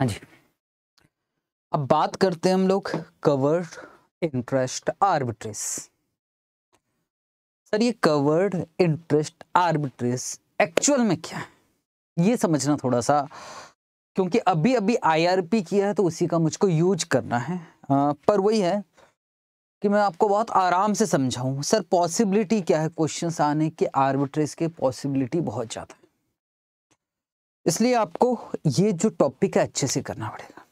हाँ जी अब बात करते हैं हम लोग कवर्ड इंटरेस्ट आर्बिट्रेस सर ये कवर्ड इंटरेस्ट आर्बिट्रेस एक्चुअल में क्या है ये समझना थोड़ा सा क्योंकि अभी अभी आईआरपी किया है तो उसी का मुझको यूज करना है आ, पर वही है कि मैं आपको बहुत आराम से समझाऊं सर पॉसिबिलिटी क्या है क्वेश्चंस आने के आर्बिट्रेस के पॉसिबिलिटी बहुत ज़्यादा इसलिए आपको ये जो टॉपिक है अच्छे से करना पड़ेगा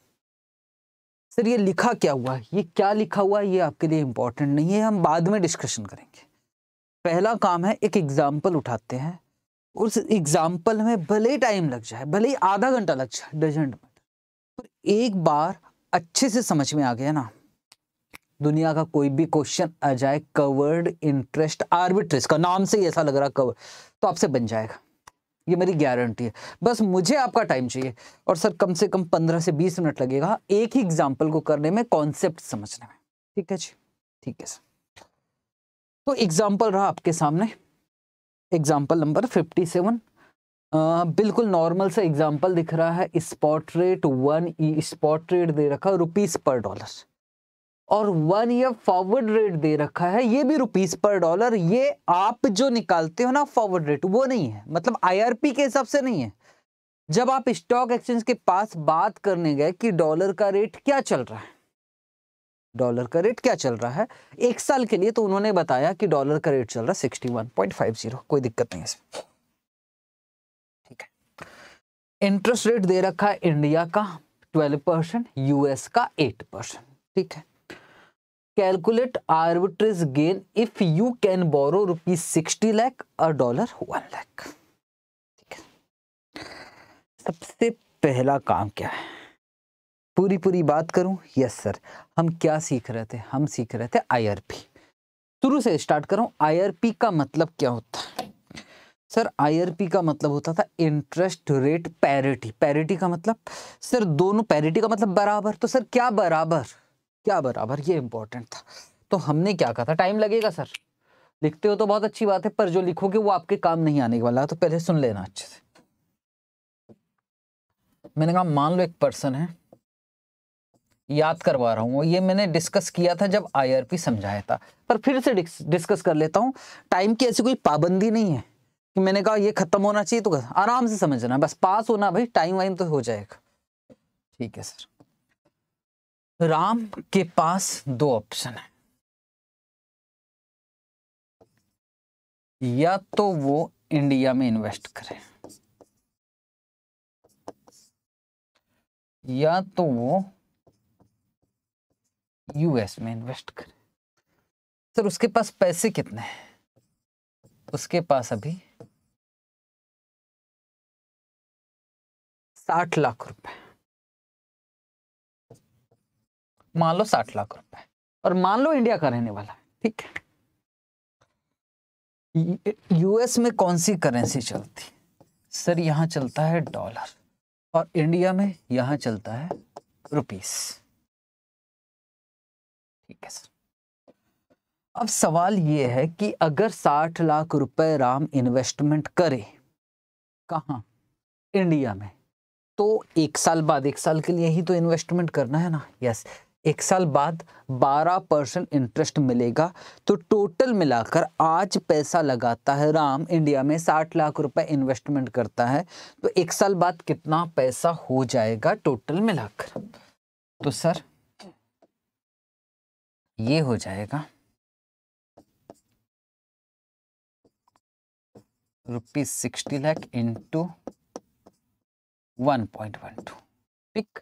सर ये लिखा क्या हुआ है ये क्या लिखा हुआ है ये आपके लिए इंपॉर्टेंट नहीं है हम बाद में डिस्कशन करेंगे पहला काम है एक एग्जाम्पल उठाते हैं उस एग्जाम्पल में भले टाइम लग जाए भले ही आधा घंटा लग जाए डजेंट पर एक बार अच्छे से समझ में आ गया ना दुनिया का कोई भी क्वेश्चन आ जाए कवर्ड इंटरेस्ट आर्बिट्रेज का नाम से ही ऐसा लग रहा कवर तो आपसे बन जाएगा ये मेरी गारंटी है बस मुझे आपका टाइम चाहिए और सर कम से कम पंद्रह से बीस मिनट लगेगा एक ही एग्जाम्पल को करने में कॉन्सेप्ट समझने में ठीक है जी ठीक है सर तो एग्जाम्पल रहा आपके सामने एग्जाम्पल नंबर फिफ्टी सेवन बिल्कुल नॉर्मल सा एग्जाम्पल दिख रहा है spot rate one spot rate दे रखा रुपीज पर डॉलर और वन ईयर फॉरवर्ड रेट दे रखा है ये भी रुपीस पर डॉलर ये आप जो निकालते हो ना फॉरवर्ड रेट वो नहीं है मतलब आईआरपी के हिसाब से नहीं है जब आप स्टॉक एक्सचेंज के पास बात करने गए कि डॉलर का रेट क्या चल रहा है डॉलर का रेट क्या चल रहा है एक साल के लिए तो उन्होंने बताया कि डॉलर का रेट चल रहा है sixty one point five zero कोई दिक्कत नहीं इसमें ठीक है इंटरेस्ट रेट दे रखा है इंडिया का ट्वेल्व परसेंट यूएस का एट परसेंट ठीक है calculate arbitrage gain if you can borrow rupees sixty lakh और डॉलर वन लैख ठीक है सबसे पहला काम क्या है पूरी पूरी बात करूं यस सर हम क्या सीख रहे थे हम सीख रहे थे आईआरपी शुरू से स्टार्ट करूं आईआरपी का मतलब क्या होता है सर आईआरपी का मतलब होता था इंटरेस्ट रेट पैरिटी पैरिटी का मतलब सर दोनों पैरिटी का मतलब बराबर तो सर क्या बराबर क्या बराबर ये इंपॉर्टेंट था तो हमने क्या कहा था टाइम लगेगा सर लिखते हो तो बहुत अच्छी बात है पर जो लिखोगे वो आपके काम नहीं आने वाला तो पहले सुन लेना अच्छे से मैंने कहा मान लो एक पर्सन है याद करवा रहा हूँ ये मैंने डिस्कस किया था जब आईआरपी समझाया था पर फिर से डिस्कस कर लेता हूँ टाइम की ऐसी कोई पाबंदी नहीं है कि मैंने कहा ये खत्म होना चाहिए तो आराम से समझना बस पास होना भाई टाइम वाइम तो हो जाएगा ठीक है सर राम के पास दो ऑप्शन है या तो वो इंडिया में इन्वेस्ट करे या तो वो यूएस में इन्वेस्ट करे सर उसके पास पैसे कितने हैं उसके पास अभी साठ लाख रुपए मान लो साठ लाख रुपए और मान लो इंडिया का रहने वाला है ठीक है यूएस में कौन सी करेंसी चलती सर यहां चलता है डॉलर और इंडिया में यहां चलता है रुपीस ठीक है सर अब सवाल यह है कि अगर साठ लाख रुपए राम इन्वेस्टमेंट करे कहा इंडिया में तो एक साल बाद एक साल के लिए ही तो इन्वेस्टमेंट करना है ना यस एक साल बाद 12 परसेंट इंटरेस्ट मिलेगा तो टोटल मिलाकर आज पैसा लगाता है राम इंडिया में 60 लाख रुपए इन्वेस्टमेंट करता है तो एक साल बाद कितना पैसा हो जाएगा टोटल मिलाकर तो सर ये हो जाएगा rupees sixty lakh into one point one two ठीक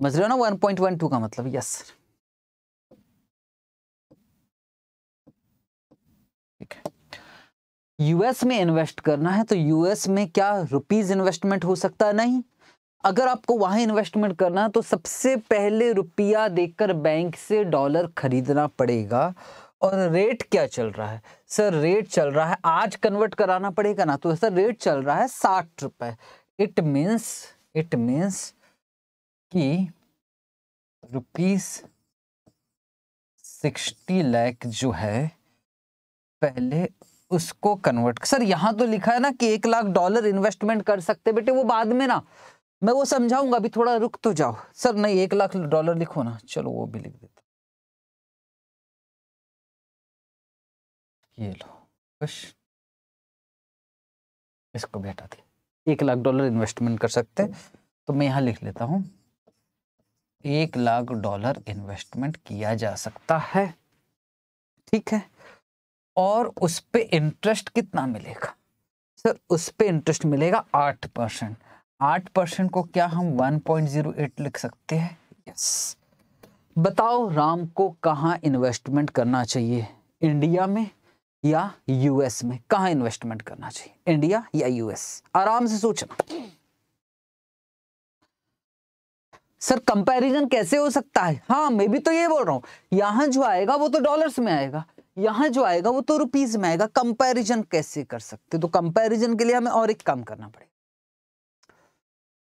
समझ रहे हो ना वन पॉइंट वन टू का मतलब यस ठीक है यूएस में इन्वेस्ट करना है तो यूएस में क्या रुपीज इन्वेस्टमेंट हो सकता है नहीं अगर आपको वहां इन्वेस्टमेंट करना है तो सबसे पहले रुपया देकर बैंक से डॉलर खरीदना पड़ेगा और रेट क्या चल रहा है सर रेट चल रहा है आज कन्वर्ट कराना पड़ेगा ना तो सर रेट चल रहा है साठ रुपए इट मीन्स इट मीन्स कि रुपीस सिक्सटी लैख जो है पहले उसको कन्वर्ट सर यहां तो लिखा है ना कि एक लाख डॉलर इन्वेस्टमेंट कर सकते बेटे वो बाद में ना मैं वो समझाऊंगा अभी थोड़ा रुक तो जाओ सर नहीं एक लाख डॉलर लिखो ना चलो वो भी लिख देता ये लो बस इसको बेटा थी एक लाख डॉलर इन्वेस्टमेंट कर सकते तो मैं यहां लिख लेता हूं एक लाख डॉलर इन्वेस्टमेंट किया जा सकता है ठीक है और उस पर इंटरेस्ट कितना मिलेगा सर उस पर इंटरेस्ट मिलेगा आठ परसेंट आठ परसेंट को क्या हम वन पॉइंट जीरो एट लिख सकते हैं यस बताओ राम को कहाँ इन्वेस्टमेंट करना चाहिए इंडिया में या यूएस में कहाँ इन्वेस्टमेंट करना चाहिए इंडिया या यूएस आराम से सोचना सर कंपैरिजन कैसे हो सकता है हाँ मैं भी तो ये बोल रहा हूँ यहाँ जो आएगा वो तो डॉलर्स में आएगा यहाँ जो आएगा वो तो रुपीज में आएगा कंपैरिजन कैसे कर सकते तो कंपैरिजन के लिए हमें और एक काम करना पड़ेगा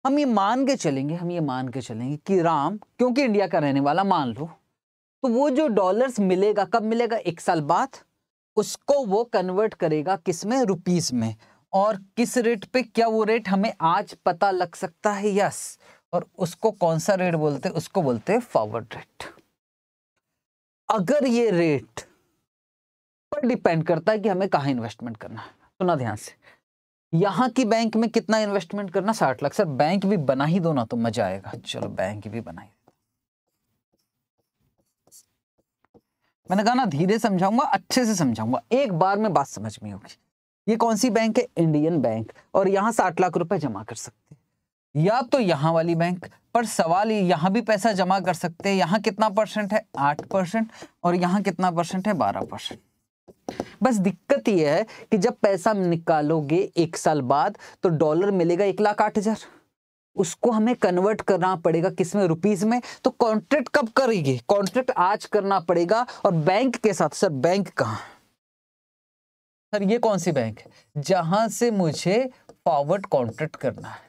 हम ये मान के चलेंगे हम ये मान के चलेंगे कि राम क्योंकि इंडिया का रहने वाला मान लो तो वो जो डॉलर्स मिलेगा कब मिलेगा एक साल बाद उसको वो कन्वर्ट करेगा किस में रुपीज में और किस रेट पे क्या वो रेट हमें आज पता लग सकता है यस yes. और उसको कौन सा रेट बोलते उसको बोलते हैं फॉरवर्ड रेट अगर ये रेट पर डिपेंड करता है कि हमें कहाँ इन्वेस्टमेंट करना है सुना ध्यान से यहाँ की बैंक में कितना इन्वेस्टमेंट करना साठ लाख सर बैंक भी बना ही दो ना तो मजा आएगा चलो बैंक भी बना ही मैंने कहा ना धीरे समझाऊंगा अच्छे से समझाऊंगा एक बार में बात समझ में होगी ये कौन सी बैंक है इंडियन बैंक और यहाँ साठ लाख रुपए जमा कर सकते या तो यहां वाली बैंक पर सवाल यहां भी पैसा जमा कर सकते हैं यहां कितना परसेंट है आठ परसेंट और यहाँ कितना परसेंट है बारह परसेंट बस दिक्कत यह है कि जब पैसा निकालोगे एक साल बाद तो डॉलर मिलेगा एक लाख आठ हजार उसको हमें कन्वर्ट करना पड़ेगा किसमें रुपीज में तो कॉन्ट्रैक्ट कब करेंगे कॉन्ट्रैक्ट आज करना पड़ेगा और बैंक के साथ सर बैंक कहां सर ये कौन सी बैंक है जहां से मुझे फॉरवर्ड कॉन्ट्रैक्ट करना है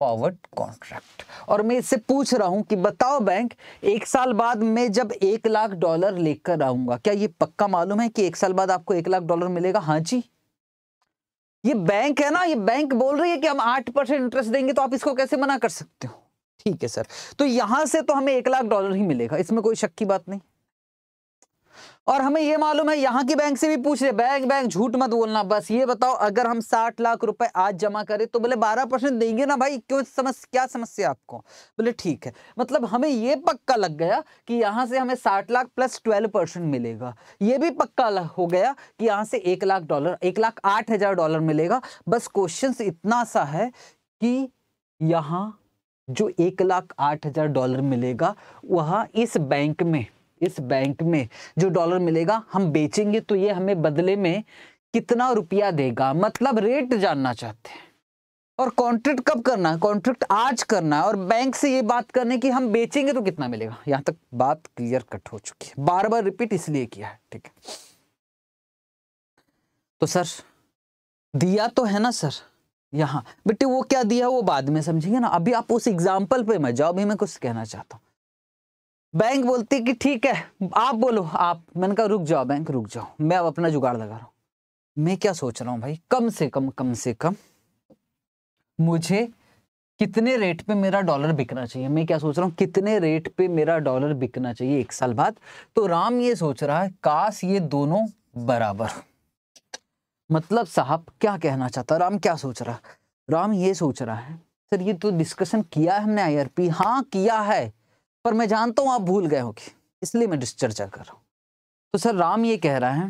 फॉरवर्ड कॉन्ट्रैक्ट और मैं इससे पूछ रहा हूं कि बताओ बैंक एक साल बाद मैं जब एक लाख डॉलर लेकर आऊंगा क्या ये पक्का मालूम है कि एक साल बाद आपको एक लाख डॉलर मिलेगा हाँ जी ये बैंक है ना ये बैंक बोल रही है कि हम आठ परसेंट इंटरेस्ट देंगे तो आप इसको कैसे मना कर सकते हो ठीक है सर तो यहां से तो हमें एक लाख डॉलर ही मिलेगा इसमें कोई शक की बात नहीं और हमें ये मालूम है यहाँ की बैंक से भी पूछ रहे बैंक बैंक झूठ मत बोलना बस ये बताओ अगर हम साठ लाख रुपए आज जमा करें तो बोले बारह परसेंट देंगे ना भाई क्यों समस्या क्या समस्या आपको बोले ठीक है मतलब हमें ये पक्का लग गया कि यहाँ से हमें साठ लाख प्लस ट्वेल्व परसेंट मिलेगा ये भी पक्का हो गया कि यहाँ से एक लाख डॉलर एक लाख आठ हजार डॉलर मिलेगा बस क्वेश्चन इतना सा है कि यहाँ जो एक लाख आठ हजार डॉलर मिलेगा वह इस बैंक में इस बैंक में जो डॉलर मिलेगा हम बेचेंगे तो ये हमें बदले में कितना रुपया देगा मतलब रेट जानना चाहते हैं और कॉन्ट्रैक्ट कब करना है कॉन्ट्रैक्ट आज करना है और बैंक से ये बात करने की हम बेचेंगे तो कितना मिलेगा यहां तक बात क्लियर कट हो चुकी है बार बार रिपीट इसलिए किया है ठीक है तो सर दिया तो है ना सर यहां बेटे वो क्या दिया वो बाद में समझेंगे ना अभी आप उस एग्जाम्पल पे मैं जाओ अभी मैं कुछ कहना चाहता हूं बैंक बोलती कि ठीक है आप बोलो आप मैंने कहा रुक जाओ बैंक रुक जाओ मैं अब अपना जुगाड़ लगा रहा हूँ मैं क्या सोच रहा हूँ भाई कम से कम कम से कम मुझे कितने रेट पे मेरा डॉलर बिकना चाहिए मैं क्या सोच रहा हूँ कितने रेट पे मेरा डॉलर बिकना चाहिए एक साल बाद तो राम ये सोच रहा है काश ये दोनों बराबर मतलब साहब क्या कहना चाहता राम क्या सोच रहा राम ये सोच रहा है सर ये तो डिस्कशन किया है हमने आईआरपी हाँ किया है पर मैं जानता हूँ आप भूल गए हो कि इसलिए मैं डिस्चर्चा कर रहा हूँ तो सर राम ये कह रहा है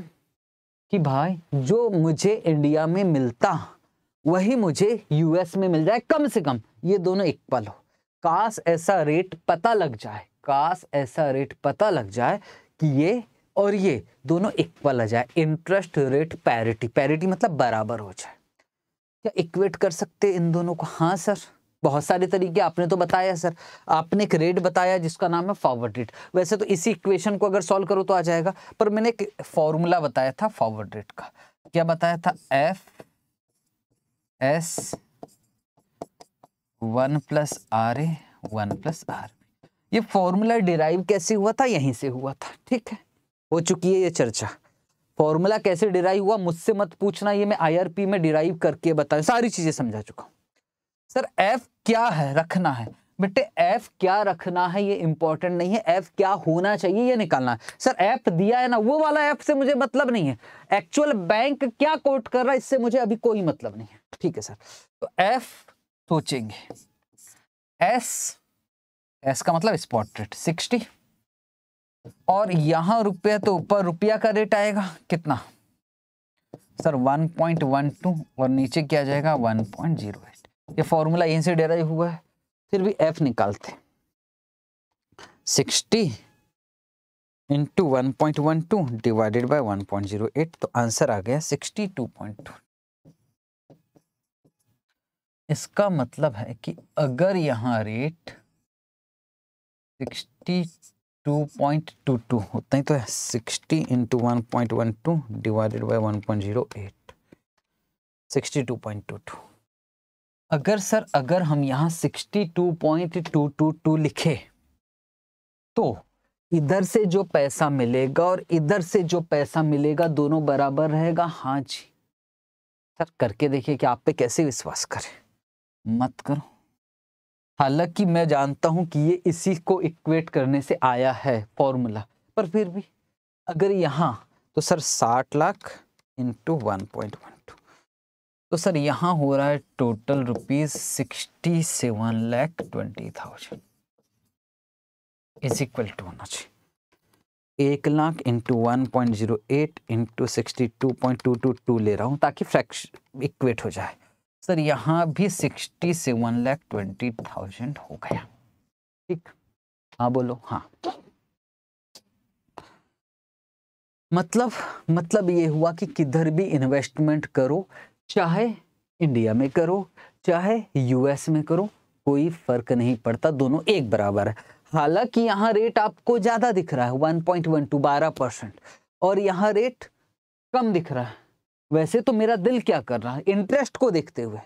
कि भाई जो मुझे इंडिया में मिलता वही मुझे यूएस में मिल जाए कम से कम ये दोनों इक्वल हो काश ऐसा रेट पता लग जाए काश ऐसा रेट पता लग जाए कि ये और ये दोनों इक्वल आ जाए इंटरेस्ट रेट पैरिटी पैरिटी मतलब बराबर हो जाए क्या इक्वेट कर सकते इन दोनों को हाँ सर बहुत सारे तरीके आपने तो बताया सर आपने एक रेट बताया जिसका नाम है फॉरवर्ड रेट वैसे तो इसी इक्वेशन को अगर सॉल्व करो तो आ जाएगा पर मैंने एक फॉर्मूला बताया था फॉरवर्ड रेट का क्या बताया था F S one plus R A one plus R ये फॉर्मूला डिराइव कैसे हुआ था यहीं से हुआ था ठीक है हो चुकी है ये चर्चा फॉर्मूला कैसे डिराइव हुआ मुझसे मत पूछना ये मैं आईआरपी में डिराइव करके बताऊं सारी चीज़ें समझा चुका हूँ सर एफ क्या है रखना है बेटे एफ क्या रखना है ये इंपॉर्टेंट नहीं है एफ क्या होना चाहिए ये निकालना है सर एफ दिया है ना वो वाला एफ से मुझे मतलब नहीं है एक्चुअल बैंक क्या कोट कर रहा है इससे मुझे अभी कोई मतलब नहीं है ठीक है सर तो एफ सोचेंगे एस एस का मतलब स्पॉट रेट सिक्सटी और यहां रुपया तो ऊपर रुपया का रेट आएगा कितना सर वन और नीचे क्या जाएगा वन ये फॉर्मूला यहीं से डेराइव हुआ है फिर भी एफ निकालते sixty into one point one two divided by one point zero eight तो आंसर आ गया सिक्सटी टू पॉइंट टू इसका मतलब है कि अगर यहाँ rate sixty two point two two होता ही तो sixty into one point one two divided by one point zero eight sixty two point two two अगर सर अगर हम यहाँ sixty two point two two two लिखे तो इधर से जो पैसा मिलेगा और इधर से जो पैसा मिलेगा दोनों बराबर रहेगा हाँ जी सर करके देखिए कि आप पे कैसे विश्वास करें मत करो हालांकि मैं जानता हूं कि ये इसी को इक्वेट करने से आया है फॉर्मूला पर फिर भी अगर यहाँ तो सर साठ lakh into one point one तो सर यहाँ हो रहा है total rupees sixty seven lakh twenty thousand is equal to होना चाहिए एक lakh into one point zero eight into sixty two point two two two ले रहा हूँ ताकि फ्रैक्शन इक्वेट हो जाए सर यहाँ भी sixty seven lakh twenty thousand हो गया ठीक हाँ बोलो हाँ मतलब मतलब ये हुआ कि किधर भी इन्वेस्टमेंट करो चाहे इंडिया में करो चाहे यूएस में करो कोई फर्क नहीं पड़ता दोनों एक बराबर है हालांकि यहाँ रेट आपको ज़्यादा दिख रहा है वन पॉइंट वन टू बारह परसेंट और यहाँ रेट कम दिख रहा है वैसे तो मेरा दिल क्या कर रहा है इंटरेस्ट को देखते हुए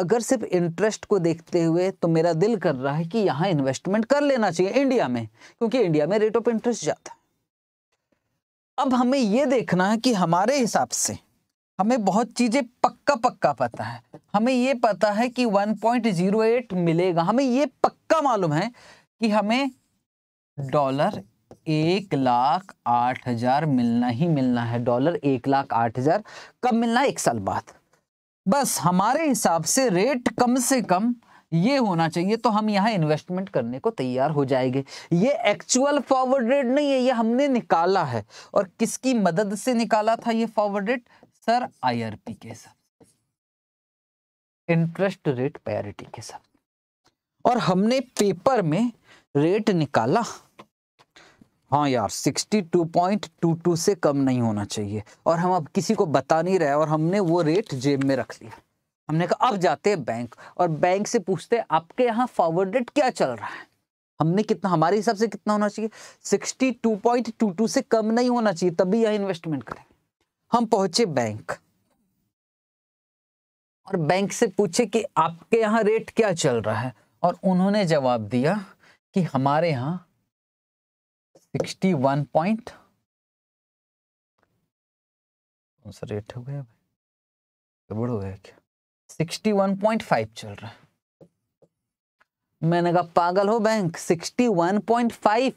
अगर सिर्फ इंटरेस्ट को देखते हुए तो मेरा दिल कर रहा है कि यहाँ इन्वेस्टमेंट कर लेना चाहिए इंडिया में क्योंकि इंडिया में रेट ऑफ इंटरेस्ट ज़्यादा है अब हमें ये देखना है कि हमारे हिसाब से हमें बहुत चीज़ें पक्का पक्का पता है हमें ये पता है कि 1.08 मिलेगा हमें ये पक्का मालूम है कि हमें डॉलर एक लाख आठ हजार मिलना ही मिलना है डॉलर एक लाख आठ हजार कब मिलना है एक साल बाद बस हमारे हिसाब से रेट कम से कम ये होना चाहिए तो हम यहाँ इन्वेस्टमेंट करने को तैयार हो जाएंगे ये एक्चुअल फॉरवर्ड रेट नहीं है ये हमने निकाला है और किसकी मदद से निकाला था ये फॉरवर्ड रेट सर आईआरपी के हिसाब से इंटरेस्ट रेट पैरिटी के साथ और हमने पेपर में रेट निकाला हाँ यार 62.22 से कम नहीं होना चाहिए और हम अब किसी को बता नहीं रहे और हमने वो रेट जेब में रख लिया हमने कहा अब जाते हैं बैंक और बैंक से पूछते हैं आपके यहाँ फॉरवर्ड रेट क्या चल रहा है हमने कितना हमारे हिसाब से कितना होना चाहिए 62.22 से कम नहीं होना चाहिए तभी यह इन्वेस्टमेंट करें हम पहुंचे बैंक और बैंक से पूछे कि आपके यहाँ रेट क्या चल रहा है और उन्होंने जवाब दिया कि हमारे यहाँ सिक्सटी वन पॉइंट कौन सा रेट हो गया गड़बड़ हो गया क्या सिक्सटी वन पॉइंट फाइव चल रहा है मैंने कहा पागल हो bank sixty one point five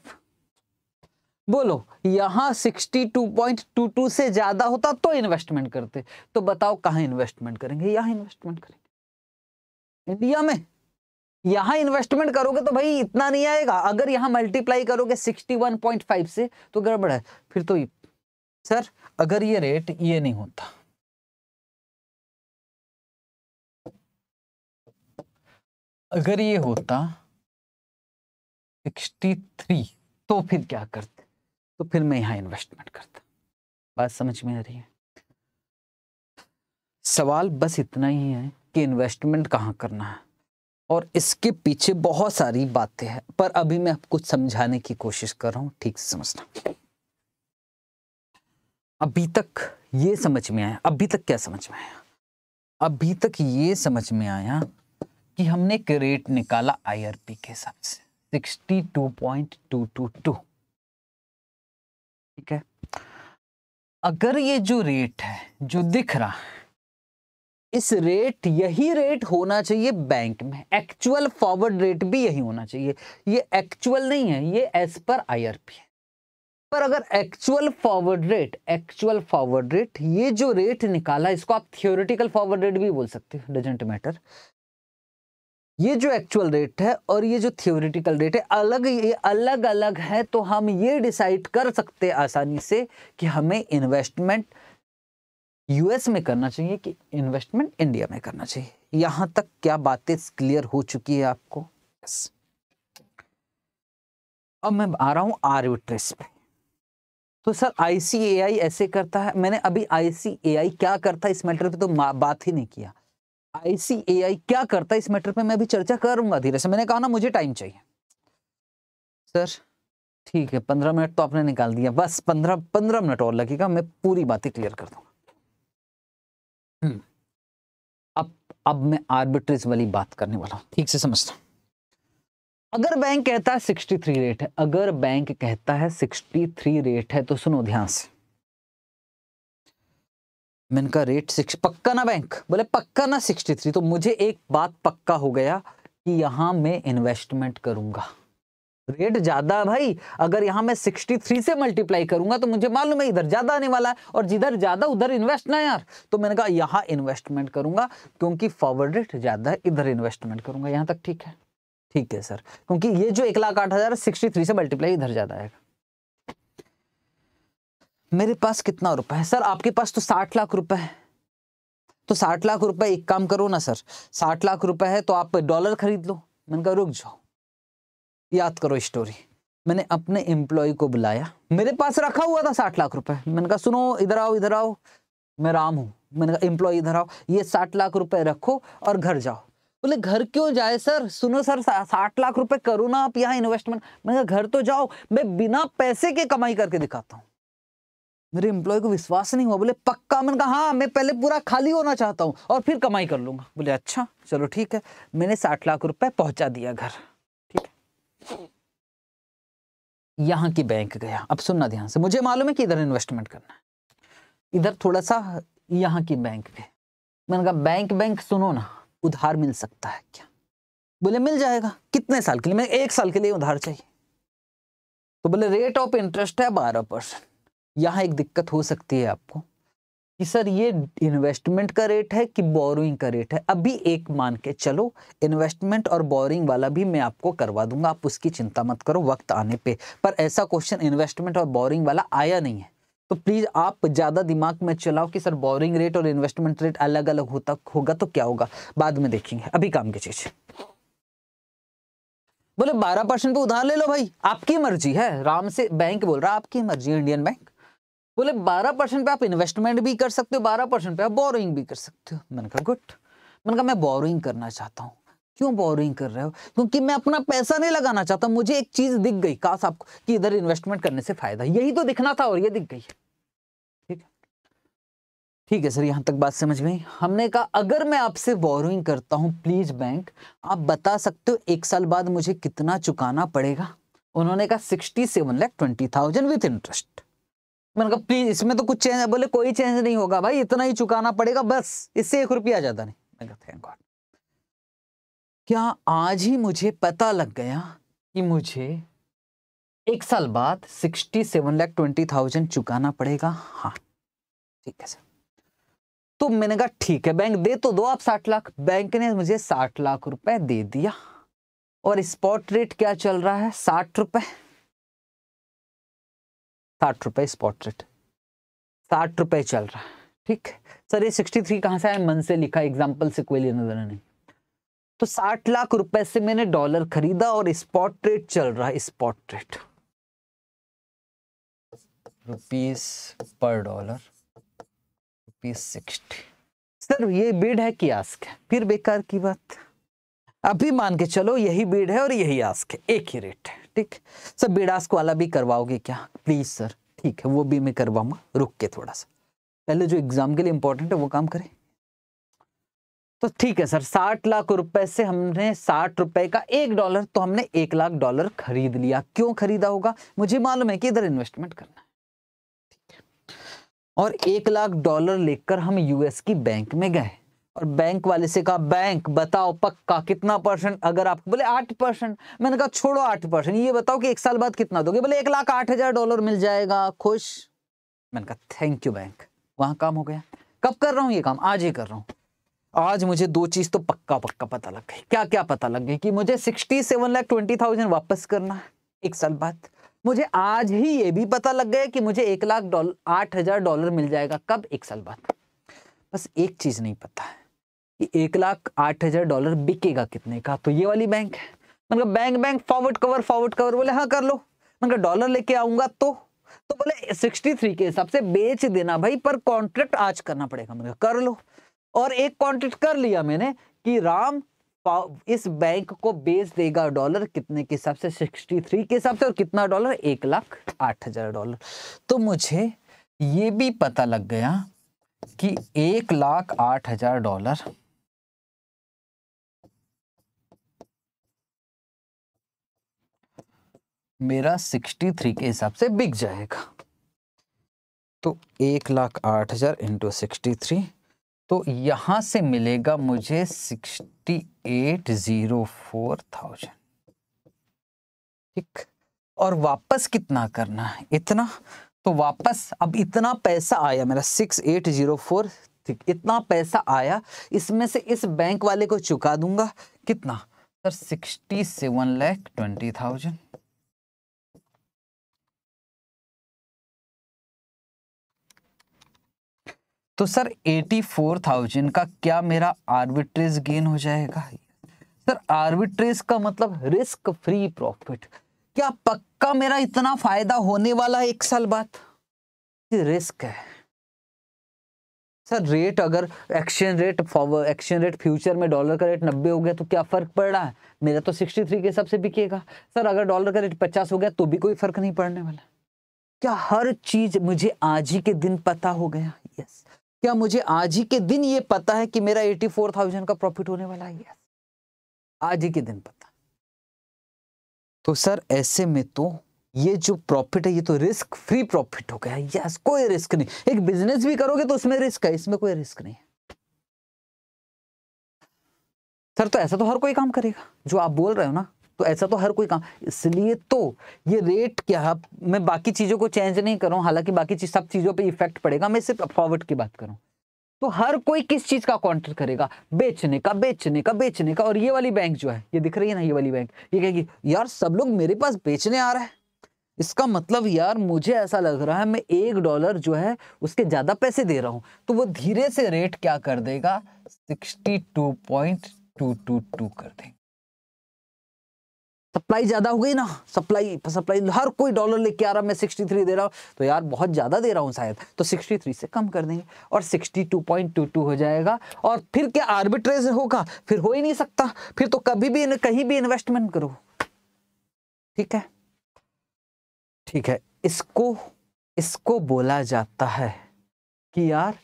बोलो यहां 62.22 से ज़्यादा होता तो इन्वेस्टमेंट करते तो बताओ कहां इन्वेस्टमेंट करेंगे यहां इन्वेस्टमेंट करेंगे इंडिया में यहां इन्वेस्टमेंट करोगे तो भाई इतना नहीं आएगा अगर यहां मल्टीप्लाई करोगे 61.5 से तो गड़बड़ है फिर तो सर अगर ये रेट ये नहीं होता अगर ये होता 63 तो फिर क्या करते तो फिर मैं यहाँ इन्वेस्टमेंट करता बात समझ में आ रही है सवाल बस इतना ही है कि इन्वेस्टमेंट कहाँ करना है और इसके पीछे बहुत सारी बातें हैं पर अभी मैं आपको समझाने की कोशिश कर रहा हूँ ठीक से समझना अभी तक ये समझ में आया अभी तक क्या समझ में आया अभी तक ये समझ में आया कि हमने एक रेट निकाला आईआरपी के हिसाब से sixty two point two two two ठीक है अगर ये जो रेट है जो दिख रहा है इस रेट यही रेट होना चाहिए बैंक में एक्चुअल फॉरवर्ड रेट भी यही होना चाहिए ये एक्चुअल नहीं है ये एज पर पी है पर अगर actual forward rate actual forward rate ये जो रेट निकाला इसको आप थियोरिटिकल फॉरवर्ड रेट भी बोल सकते हो डजेंट मैटर ये जो एक्चुअल रेट है और ये जो थियोरिटिकल रेट है अलग ये अलग अलग है तो हम ये डिसाइड कर सकते हैं आसानी से कि हमें इन्वेस्टमेंट यूएस में करना चाहिए कि इन्वेस्टमेंट इंडिया में करना चाहिए यहां तक क्या बातें क्लियर हो चुकी है आपको yes. अब मैं आ रहा हूं आर्बिट्रेस पे तो सर आई ऐसे करता है मैंने अभी आईसीएआई क्या करता है इस मैटर पे तो बात ही नहीं किया आईसीएआई क्या करता है इस मैटर पे मैं भी चर्चा करूंगा धीरे से मैंने कहा ना मुझे टाइम चाहिए सर ठीक है पंद्रह मिनट तो आपने निकाल दिया बस पंद्रह पंद्रह मिनट और लगेगा मैं पूरी बातें क्लियर कर दूंगा हम्म। अब अब मैं आर्बिट्रेज वाली बात करने वाला हूं ठीक से समझता अगर बैंक कहता है सिक्सटी थ्री रेट है अगर बैंक कहता है सिक्सटी थ्री रेट है तो सुनो ध्यान से मैंने कहा रेट सिक्स पक्का ना बैंक बोले पक्का ना सिक्सटी थ्री तो मुझे एक बात पक्का हो गया कि यहाँ मैं इन्वेस्टमेंट करूंगा रेट ज़्यादा भाई अगर यहाँ मैं सिक्सटी थ्री से मल्टीप्लाई करूँगा तो मुझे मालूम है इधर ज़्यादा आने वाला है और जिधर ज़्यादा उधर इन्वेस्ट ना यार तो मैंने कहा यहाँ इन्वेस्टमेंट करूँगा क्योंकि फॉरवर्ड रेट ज़्यादा है इधर इन्वेस्टमेंट करूंगा यहाँ तक ठीक है ठीक है सर क्योंकि ये जो एक लाख आठ हज़ार सिक्सटी थ्री से मल्टीप्लाई इधर ज़्यादा आएगा मेरे पास कितना रुपए है सर आपके पास तो साठ लाख रुपए है तो साठ लाख रुपए एक काम करो ना सर साठ लाख रुपए है तो आप डॉलर खरीद लो मैंने कहा रुक जाओ याद करो स्टोरी मैंने अपने एम्प्लॉय को बुलाया मेरे पास रखा हुआ था साठ लाख रुपए मैंने कहा सुनो इधर आओ इधर आओ मैं राम हूँ मैंने कहा एम्प्लॉय इधर आओ ये साठ लाख रुपए रखो और घर जाओ बोले घर क्यों जाए सर सुनो सर साठ लाख रुपए करो ना आप यहाँ इन्वेस्टमेंट मैंने कहा घर तो जाओ मैं बिना पैसे के कमाई करके दिखाता हूँ मेरे एम्प्लॉय को विश्वास नहीं हुआ बोले पक्का मैंने कहा हाँ मैं पहले पूरा खाली होना चाहता हूँ और फिर कमाई कर लूंगा बोले अच्छा चलो ठीक है मैंने साठ लाख रुपए पहुंचा दिया घर ठीक है यहाँ की बैंक गया अब सुनना ध्यान से मुझे मालूम है कि इधर इन्वेस्टमेंट करना है इधर थोड़ा सा यहाँ की बैंक गए मैंने कहा बैंक बैंक सुनो ना उधार मिल सकता है क्या बोले मिल जाएगा कितने साल के लिए मैं एक साल के लिए उधार चाहिए तो बोले रेट ऑफ इंटरेस्ट है बारह परसेंट यहाँ एक दिक्कत हो सकती है आपको कि सर ये इन्वेस्टमेंट का रेट है कि बोरिंग का रेट है अभी एक मान के चलो इन्वेस्टमेंट और बोरिंग वाला भी मैं आपको करवा दूंगा आप उसकी चिंता मत करो वक्त आने पे पर ऐसा क्वेश्चन इन्वेस्टमेंट और बोरिंग वाला आया नहीं है तो प्लीज़ आप ज़्यादा दिमाग में चलाओ कि सर बोरिंग रेट और इन्वेस्टमेंट रेट अलग अलग होता होगा तो क्या होगा बाद में देखेंगे अभी काम की चीज़ बोले बारह परसेंट पे उधार ले लो भाई आपकी मर्जी है राम से बैंक बोल रहा आपकी मर्जी इंडियन बैंक बोले बारह परसेंट पे आप इन्वेस्टमेंट भी कर सकते हो बारह परसेंट पे आप बोरोइंग भी कर सकते हो मैंने कहा गुड मैंने कहा मैं बोरोइंग करना चाहता हूँ क्यों बोरिंग कर रहे हो क्योंकि मैं अपना पैसा नहीं लगाना चाहता मुझे एक चीज दिख गई काश आपको कि इधर इन्वेस्टमेंट करने से फायदा यही तो दिखना था और ये दिख गई ठीक है ठीक है सर यहां तक बात समझ गई हमने कहा अगर मैं आपसे बोरोइंग करता हूँ प्लीज बैंक आप बता सकते हो एक साल बाद मुझे कितना चुकाना पड़ेगा उन्होंने कहा sixty seven lakh twenty thousand with interest मैंने कहा प्लीज इसमें तो कुछ चेंज बोले कोई चेंज नहीं होगा भाई इतना ही चुकाना पड़ेगा बस इससे एक रुपया ज्यादा नहीं मैंने कहा थैंक गॉड क्या आज ही मुझे पता लग गया कि मुझे एक साल बाद sixty seven lakh twenty thousand चुकाना पड़ेगा हाँ ठीक है सर तो मैंने कहा ठीक है बैंक दे तो दो आप साठ लाख बैंक ने मुझे साठ लाख रुपए दे दिया और स्पॉट रेट क्या चल रहा है साठ रुपए साठ रुपए स्पॉट रेट साठ रुपए चल रहा है ठीक सर ये सिक्सटी थ्री कहाँ से आया मन से लिखा एग्जाम्पल से कोई लेना देना नहीं तो साठ लाख रुपए से मैंने डॉलर खरीदा और स्पॉट रेट चल रहा है स्पॉट रेट रुपीस पर डॉलर रुपीस सिक्सटी सर ये बीड है कि आस्क है फिर बेकार की बात अभी मान के चलो यही बीड है और यही आस्क है एक ही रेट है ठीक सर बेडास को वाला भी करवाओगे क्या प्लीज़ सर ठीक है वो भी मैं करवाऊंगा रुक के थोड़ा सा पहले जो एग्ज़ाम के लिए इंपॉर्टेंट है वो काम करें तो ठीक है सर साठ लाख रुपए से हमने साठ रुपए का एक डॉलर तो हमने एक लाख डॉलर खरीद लिया क्यों खरीदा होगा मुझे मालूम है कि इधर इन्वेस्टमेंट करना है और एक लाख डॉलर लेकर हम यूएस की बैंक में गए और बैंक वाले से कहा बैंक बताओ पक्का कितना परसेंट अगर आपको बोले आठ परसेंट मैंने कहा छोड़ो आठ परसेंट ये बताओ कि एक साल बाद कितना दोगे बोले एक लाख आठ हजार डॉलर मिल जाएगा खुश मैंने कहा थैंक यू बैंक वहां काम हो गया कब कर रहा हूँ ये काम आज ही कर रहा हूँ आज मुझे दो चीज़ तो पक्का पक्का पता लग गई क्या क्या पता लग गई कि मुझे sixty seven lakh twenty thousand वापस करना है एक साल बाद मुझे आज ही ये भी पता लग गया कि मुझे एक लाख डॉलर आठ हजार डॉलर मिल जाएगा कब एक साल बाद बस एक चीज़ नहीं पता है कि एक लाख आठ हजार डॉलर बिकेगा कितने का तो ये वाली बैंक है मतलब bank bank forward cover forward cover बोले हाँ कर लो मतलब डॉलर लेके आऊंगा तो तो बोले 63 के हिसाब से बेच देना भाई पर कॉन्ट्रैक्ट आज करना पड़ेगा मतलब कर लो और एक कॉन्ट्रैक्ट कर लिया मैंने कि राम इस बैंक को बेच देगा डॉलर कितने के हिसाब से थ्री के हिसाब से और कितना डॉलर एक लाख आठ हजार डॉलर तो मुझे ये भी पता लग गया कि एक लाख आठ हजार डॉलर मेरा सिक्सटी थ्री के हिसाब से बिक जाएगा तो एक लाख आठ हजार इंटू सिक्सटी थ्री तो यहां से मिलेगा मुझे sixty eight zero four thousand ठीक और वापस कितना करना है इतना तो वापस अब इतना पैसा आया मेरा सिक्स एट जीरो फोर ठीक इतना पैसा आया इसमें से इस बैंक वाले को चुका दूंगा कितना sir sixty seven lakh twenty thousand तो सर 84,000 का क्या मेरा आर्बिट्रेज गेन हो जाएगा सर आर्बिट्रेज का मतलब रिस्क फ्री प्रॉफिट क्या पक्का मेरा इतना फायदा होने वाला है एक साल बाद रिस्क है सर रेट अगर exchange rate forward exchange rate future में डॉलर का रेट नब्बे हो गया तो क्या फ़र्क पड़ रहा है मेरा तो सिक्सटी थ्री के हिसाब से बिकेगा सर अगर डॉलर का रेट पचास हो गया तो भी कोई फ़र्क नहीं पड़ने वाला क्या हर चीज़ मुझे आज ही के दिन पता हो गया यस क्या मुझे आज ही के दिन ये पता है कि मेरा एटी फोर थाउजेंड का प्रॉफिट होने वाला है यस आज ही के दिन पता तो सर ऐसे में तो ये जो प्रॉफिट है ये तो रिस्क फ्री प्रॉफिट हो गया यस कोई रिस्क नहीं एक बिजनेस भी करोगे तो उसमें रिस्क है इसमें कोई रिस्क नहीं है सर तो ऐसा तो हर कोई काम करेगा जो आप बोल रहे हो ना तो ऐसा तो हर कोई काम इसलिए तो ये रेट क्या मैं बाकी चीज़ों को चेंज नहीं करूं हालांकि बाकी चीज सब चीज़ों पे इफेक्ट पड़ेगा मैं सिर्फ फॉरवर्ड की बात करूँ तो हर कोई किस चीज़ का काउंटर करेगा बेचने का बेचने का बेचने का और ये वाली बैंक जो है ये दिख रही है ना ये वाली बैंक ये कहेगी यार सब लोग मेरे पास बेचने आ रहा है इसका मतलब यार मुझे ऐसा लग रहा है मैं एक डॉलर जो है उसके ज़्यादा पैसे दे रहा हूँ तो वो धीरे से रेट क्या कर देगा sixty two point two two two कर देगा सप्लाई ज़्यादा हो गई ना सप्लाई सप्लाई हर कोई डॉलर लेके आ रहा मैं थ्री दे रहा हूँ तो यार बहुत ज़्यादा दे रहा हूँ शायद तो थ्री से कम कर देंगे और sixty two two point two हो जाएगा और फिर क्या आर्बिट्रेज होगा फिर हो ही नहीं सकता फिर तो कभी भी कहीं भी इन्वेस्टमेंट करो ठीक है ठीक है इसको इसको बोला जाता है कि यार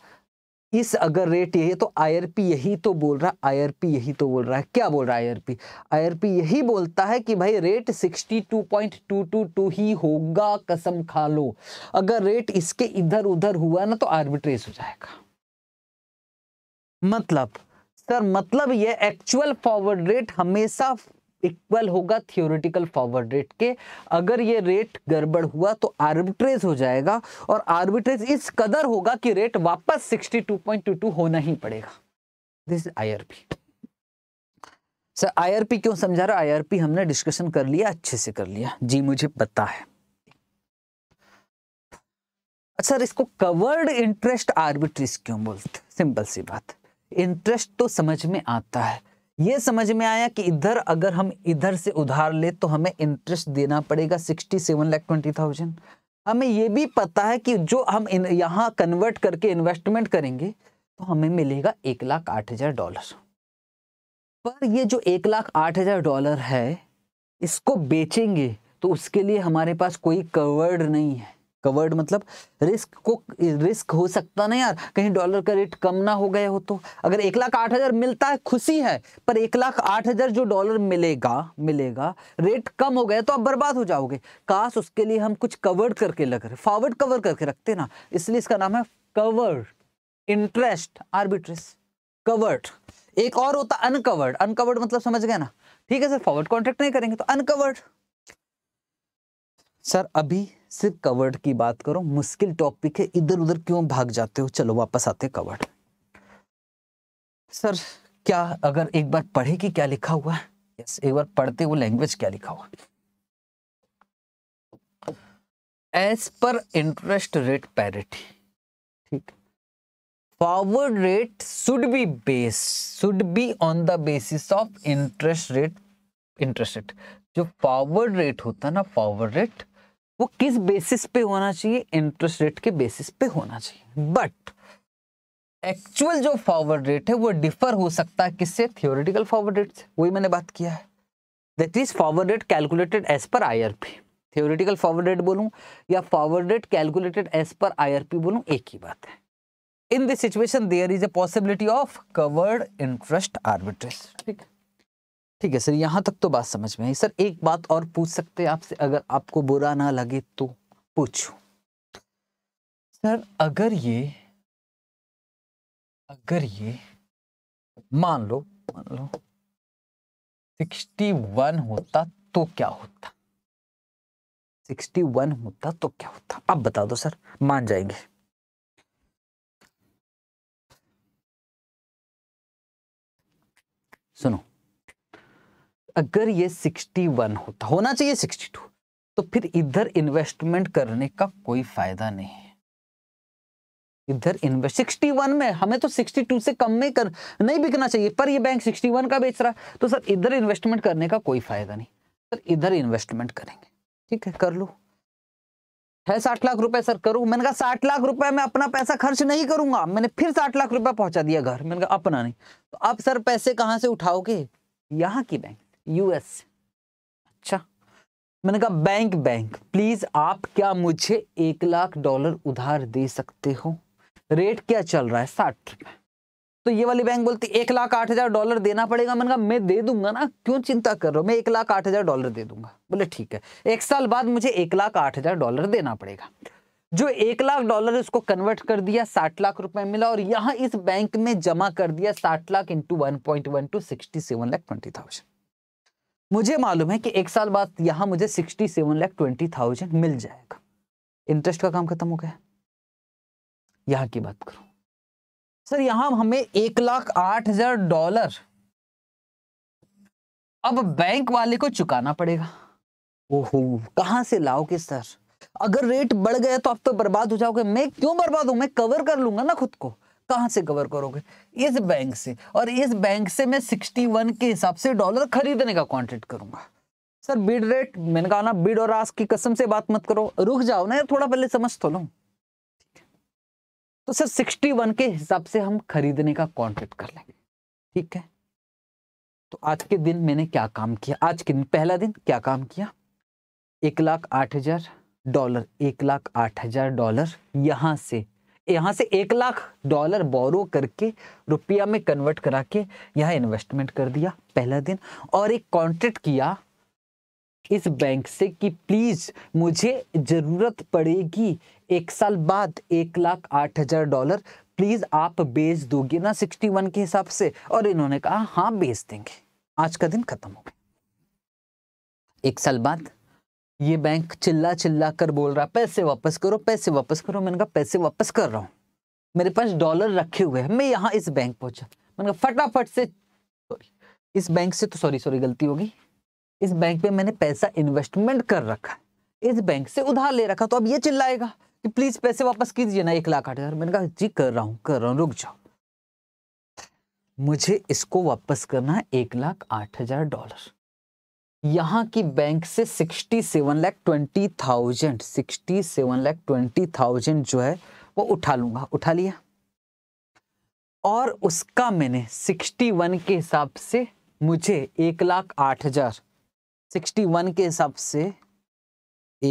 इस अगर रेट यही तो आईआरपी यही तो बोल रहा है आईआरपी यही तो बोल रहा है क्या बोल रहा है आईआरपी आईआरपी यही बोलता है कि भाई रेट 62.222 ही होगा कसम खा लो अगर रेट इसके इधर उधर हुआ ना तो आर्बिट्रेज हो जाएगा मतलब सर मतलब ये एक्चुअल फॉरवर्ड रेट हमेशा इक्वल होगा थियोरिटिकल फॉरवर्ड रेट के अगर ये रेट गड़बड़ हुआ तो आर्बिट्रेज हो जाएगा और आर्बिट्रेज इस कदर होगा कि रेट वापस 62.22 होना ही पड़ेगा दिस आईआरपी सर आईआरपी क्यों समझा रहा आईआरपी हमने डिस्कशन कर लिया अच्छे से कर लिया जी मुझे पता है अच्छा इसको कवर्ड इंटरेस्ट आर्बिट्रेज क्यों बोलते सिंपल सी बात इंटरेस्ट तो समझ में आता है ये समझ में आया कि इधर अगर हम इधर से उधार ले तो हमें इंटरेस्ट देना पड़ेगा sixty seven lakh twenty thousand हमें ये भी पता है कि जो हम यहाँ कन्वर्ट करके इन्वेस्टमेंट करेंगे तो हमें मिलेगा एक लाख आठ हजार डॉलर पर ये जो एक लाख आठ हजार डॉलर है इसको बेचेंगे तो उसके लिए हमारे पास कोई कवर्ड नहीं है कवर्ड मतलब रिस्क को रिस्क हो सकता ना यार कहीं डॉलर का रेट कम ना हो गया हो तो अगर एक लाख आठ हज़ार मिलता है खुशी है पर एक लाख आठ हज़ार जो डॉलर मिलेगा मिलेगा रेट कम हो गया तो आप बर्बाद हो जाओगे काश उसके लिए हम कुछ कवर्ड करके लग रहे फॉरवर्ड कवर करके रखते ना इसलिए इसका नाम है कवर्ड इंटरेस्ट आर्बिट्रेस कवर्ड एक और होता अनकवर्ड अनकवर्ड मतलब समझ गए ना ठीक है सर फॉरवर्ड कॉन्ट्रैक्ट नहीं करेंगे तो अनकवर्ड सर अभी सिर्फ कवर्ड की बात करो मुश्किल टॉपिक है इधर उधर क्यों भाग जाते हो चलो वापस आते कवर्ड सर क्या अगर एक बार पढ़े कि क्या लिखा हुआ है यस एक बार पढ़ते वो लैंग्वेज क्या लिखा हुआ as per interest rate parity ठीक forward rate should be base should be on the basis of interest rate interest rate जो फॉरवर्ड रेट होता है ना फॉरवर्ड रेट वो किस बेसिस पे होना चाहिए इंटरेस्ट रेट के बेसिस पे होना चाहिए बट एक्चुअल जो फॉरवर्ड रेट है वो डिफर हो सकता है किससे थियोरिटिकल फॉरवर्ड रेट से वही मैंने बात किया है that is forward rate calculated as per IRP theoretical forward rate बोलूं या forward rate calculated as per IRP बोलूं एक ही बात है in this situation there is a possibility of covered interest arbitrage ठीक है ठीक है सर यहाँ तक तो बात समझ में आई सर एक बात और पूछ सकते हैं आपसे अगर आपको बुरा ना लगे तो पूछो सर अगर ये अगर ये मान लो मान लो सिक्सटी वन होता तो क्या होता सिक्सटी वन होता तो क्या होता आप बता दो सर मान जाएंगे सुनो अगर ये 61 होता होना चाहिए 62 तो फिर इधर इन्वेस्टमेंट करने का कोई फायदा नहीं है इधर इन्वेस्ट सिक्सटी वन में हमें तो सिक्सटी टू से कम में कर नहीं बिकना चाहिए पर ये बैंक सिक्सटी वन का बेच रहा तो सर इधर इन्वेस्टमेंट करने का कोई फायदा नहीं सर इधर इन्वेस्टमेंट करेंगे ठीक है कर लो है साठ लाख रुपए सर करूं मैंने कहा साठ लाख रुपए में अपना पैसा खर्च नहीं करूंगा मैंने फिर साठ लाख रुपए पहुंचा दिया घर मैंने कहा अपना नहीं तो आप सर पैसे कहां से उठाओगे यहां की बैंक यूएस अच्छा मैंने कहा बैंक बैंक प्लीज आप क्या मुझे एक लाख डॉलर उधार दे सकते हो रेट क्या चल रहा है साठ रुपए तो ये वाली बैंक बोलती एक लाख आठ हजार डॉलर देना पड़ेगा मैंने कहा मैं दे दूंगा ना क्यों चिंता कर रहा हूं मैं एक लाख आठ हजार डॉलर दे दूंगा बोले ठीक है एक साल बाद मुझे एक लाख आठ हजार डॉलर देना पड़ेगा जो एक लाख डॉलर उसको कन्वर्ट कर दिया साठ लाख रुपए मिला और यहां इस बैंक में जमा कर दिया साठ lakh into one point one two sixty seven lakh twenty thousand मुझे मालूम है कि एक साल बाद यहां मुझे sixty seven lakh twenty thousand मिल जाएगा इंटरेस्ट का काम खत्म हो गया यहां की बात करो सर यहाँ हमें एक लाख आठ हजार डॉलर अब बैंक वाले को चुकाना पड़ेगा ओहो कहां से लाओगे सर अगर रेट बढ़ गया तो आप तो बर्बाद हो जाओगे मैं क्यों बर्बाद हूं मैं कवर कर लूंगा ना खुद को कहाँ से कवर करोगे इस बैंक से और इस बैंक से मैं सिक्सटी वन के हिसाब से डॉलर खरीदने का कॉन्ट्रैक्ट करूंगा सर बिड रेट मैंने कहा ना बिड और आस की कसम से बात मत करो रुक जाओ ना यार थोड़ा पहले समझ तो लो तो सर सिक्सटी वन के हिसाब से हम खरीदने का कॉन्ट्रैक्ट कर लेंगे ठीक है तो आज के दिन मैंने क्या काम किया आज के दिन पहला दिन क्या काम किया एक लाख आठ हजार डॉलर एक लाख आठ हजार डॉलर यहां से यहाँ से एक लाख डॉलर बोरो करके रुपया में कन्वर्ट करा के यहाँ इन्वेस्टमेंट कर दिया पहला दिन और एक कॉन्ट्रैक्ट किया इस बैंक से कि प्लीज़ मुझे ज़रूरत पड़ेगी एक साल बाद एक लाख आठ हज़ार डॉलर प्लीज़ आप बेच दोगे ना सिक्सटी वन के हिसाब से और इन्होंने कहा हाँ बेच देंगे आज का दिन खत्म हो गया एक साल बाद ये बैंक चिल्ला चिल्ला कर बोल रहा पैसे वापस करो पैसे वापस करो मैंने कहा पैसे वापस कर रहा हूँ मेरे पास डॉलर रखे हुए हैं मैं यहाँ इस बैंक पहुंचा मैंने कहा फटाफट से इस बैंक से तो सॉरी सॉरी गलती होगी इस बैंक पे मैंने पैसा इन्वेस्टमेंट कर रखा इस बैंक से उधार ले रखा तो अब ये चिल्लाएगा कि प्लीज पैसे वापस कीजिए ना एक लाख आठ हजार मैंने कहा जी कर रहा हूँ कर रहा हूँ रुक जाओ मुझे इसको वापस करना है एक लाख आठ हजार डॉलर यहाँ की बैंक से sixty seven lakh twenty thousand sixty seven lakh twenty thousand जो है वो उठा लूंगा उठा लिया और उसका मैंने सिक्सटी वन के हिसाब से मुझे एक लाख आठ हज़ार सिक्सटी वन के हिसाब से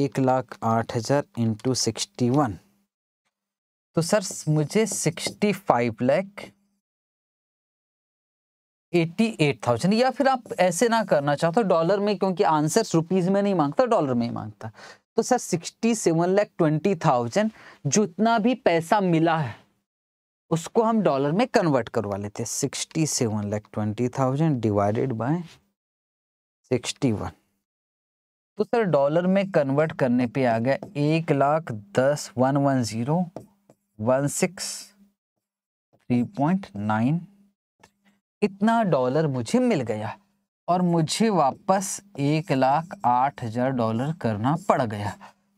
एक लाख आठ हज़ार इंटू सिक्सटी वन तो सर मुझे सिक्सटी फाइव लैख 88,000 या फिर आप ऐसे ना करना चाहते हो तो डॉलर में क्योंकि आंसर रुपीज में नहीं मांगता डॉलर में ही मांगता तो sir sixty seven lakh twenty thousand जितना भी पैसा मिला है उसको हम डॉलर में कन्वर्ट करवा लेते हैं sixty seven lakh twenty thousand divided by sixty one तो सर डॉलर में कन्वर्ट करने पे आ गया एक लाख दस one one zero one six three point nine इतना डॉलर मुझे मिल गया और मुझे वापस एक लाख आठ हज़ार डॉलर करना पड़ गया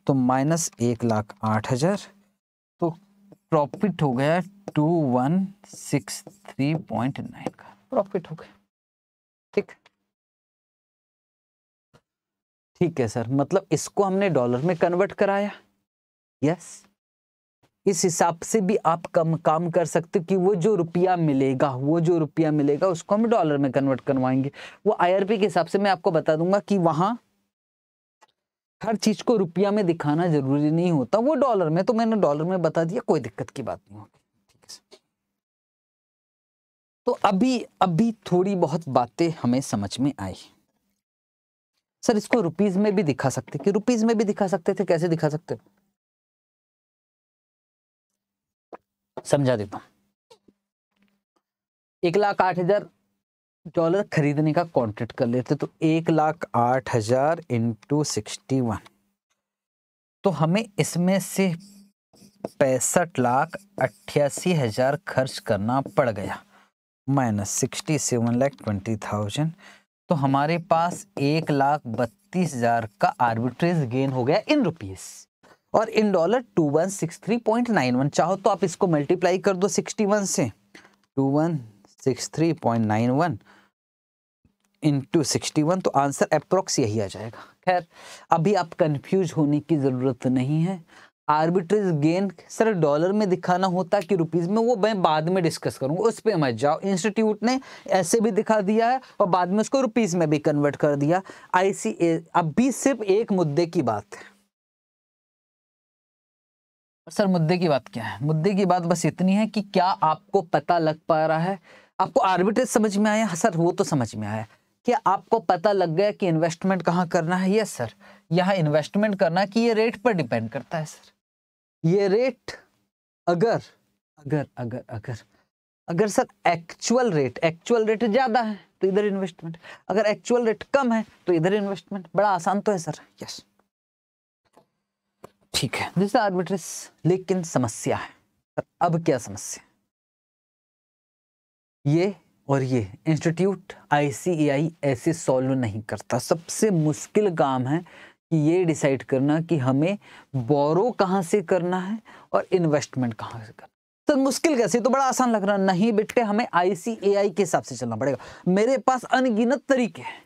तो माइनस एक लाख आठ हज़ार तो प्रॉफिट हो गया two one six three point nine का प्रॉफिट हो गया ठीक ठीक है सर मतलब इसको हमने डॉलर में कन्वर्ट कराया यस इस हिसाब से भी आप कम काम कर सकते हो कि वो जो रुपया मिलेगा वो जो रुपया मिलेगा उसको हम डॉलर में कन्वर्ट करवाएंगे वो आईआरपी के हिसाब से मैं आपको बता दूंगा कि वहां हर चीज़ को रुपया में दिखाना जरूरी नहीं होता वो डॉलर में तो मैंने डॉलर में बता दिया कोई दिक्कत की बात नहीं होगी तो अभी अभी थोड़ी बहुत बातें हमें समझ में आई सर इसको रुपीज़ में भी दिखा सकते कि रुपीज़ में भी दिखा सकते थे कैसे दिखा सकते समझा देता हूँ एक लाख आठ हजार डॉलर खरीदने का कॉन्ट्रैक्ट कर लेते तो एक लाख आठ हजार इंटू सिक्सटी वन तो हमें इसमें से पैंसठ लाख अट्ठासी हजार खर्च करना पड़ गया minus sixty seven lakh twenty thousand तो हमारे पास एक लाख बत्तीस हजार का आर्बिट्रेज गेन हो गया इन रुपीस और in dollar two one six three point nine one चाहो तो आप इसको मल्टीप्लाई कर दो सिक्सटी वन से two one six three point nine one two sixty one तो आंसर अप्रोक्स यही आ जाएगा खैर अभी आप कंफ्यूज होने की ज़रूरत नहीं है आर्बिट्रेज गेन सर डॉलर में दिखाना होता कि रुपीज़ में वो मैं बाद में डिस्कस करूँगा उस पर मत जाओ इंस्टीट्यूट ने ऐसे भी दिखा दिया है और बाद में उसको रुपीज़ में भी कन्वर्ट कर दिया आई सी ए अभी सिर्फ एक मुद्दे की बात है सर मुद्दे की बात क्या है मुद्दे की बात बस इतनी है कि क्या आपको पता लग पा रहा है आपको आर्बिट्रेज समझ में आया सर वो तो समझ में आया क्या आपको पता लग गया कि इन्वेस्टमेंट कहाँ करना है यस सर यहाँ इन्वेस्टमेंट करना कि ये रेट पर डिपेंड करता है सर ये रेट अगर अगर अगर अगर अगर sir actual rate actual rate ज़्यादा है तो इधर इन्वेस्टमेंट अगर एक्चुअल रेट कम है तो इधर इन्वेस्टमेंट बड़ा आसान तो है सर यस yes. ठीक है दिस आर्बिट्रेस लेकिन समस्या है पर अब क्या समस्या ये और ये इंस्टीट्यूट आईसीएआई ऐसे सॉल्व नहीं करता सबसे मुश्किल काम है कि ये डिसाइड करना कि हमें बोरो कहाँ से करना है और इन्वेस्टमेंट कहाँ से करना सर तो मुश्किल कैसे तो बड़ा आसान लग रहा नहीं बेटे हमें आईसीएआई के हिसाब से चलना पड़ेगा मेरे पास अनगिनत तरीके हैं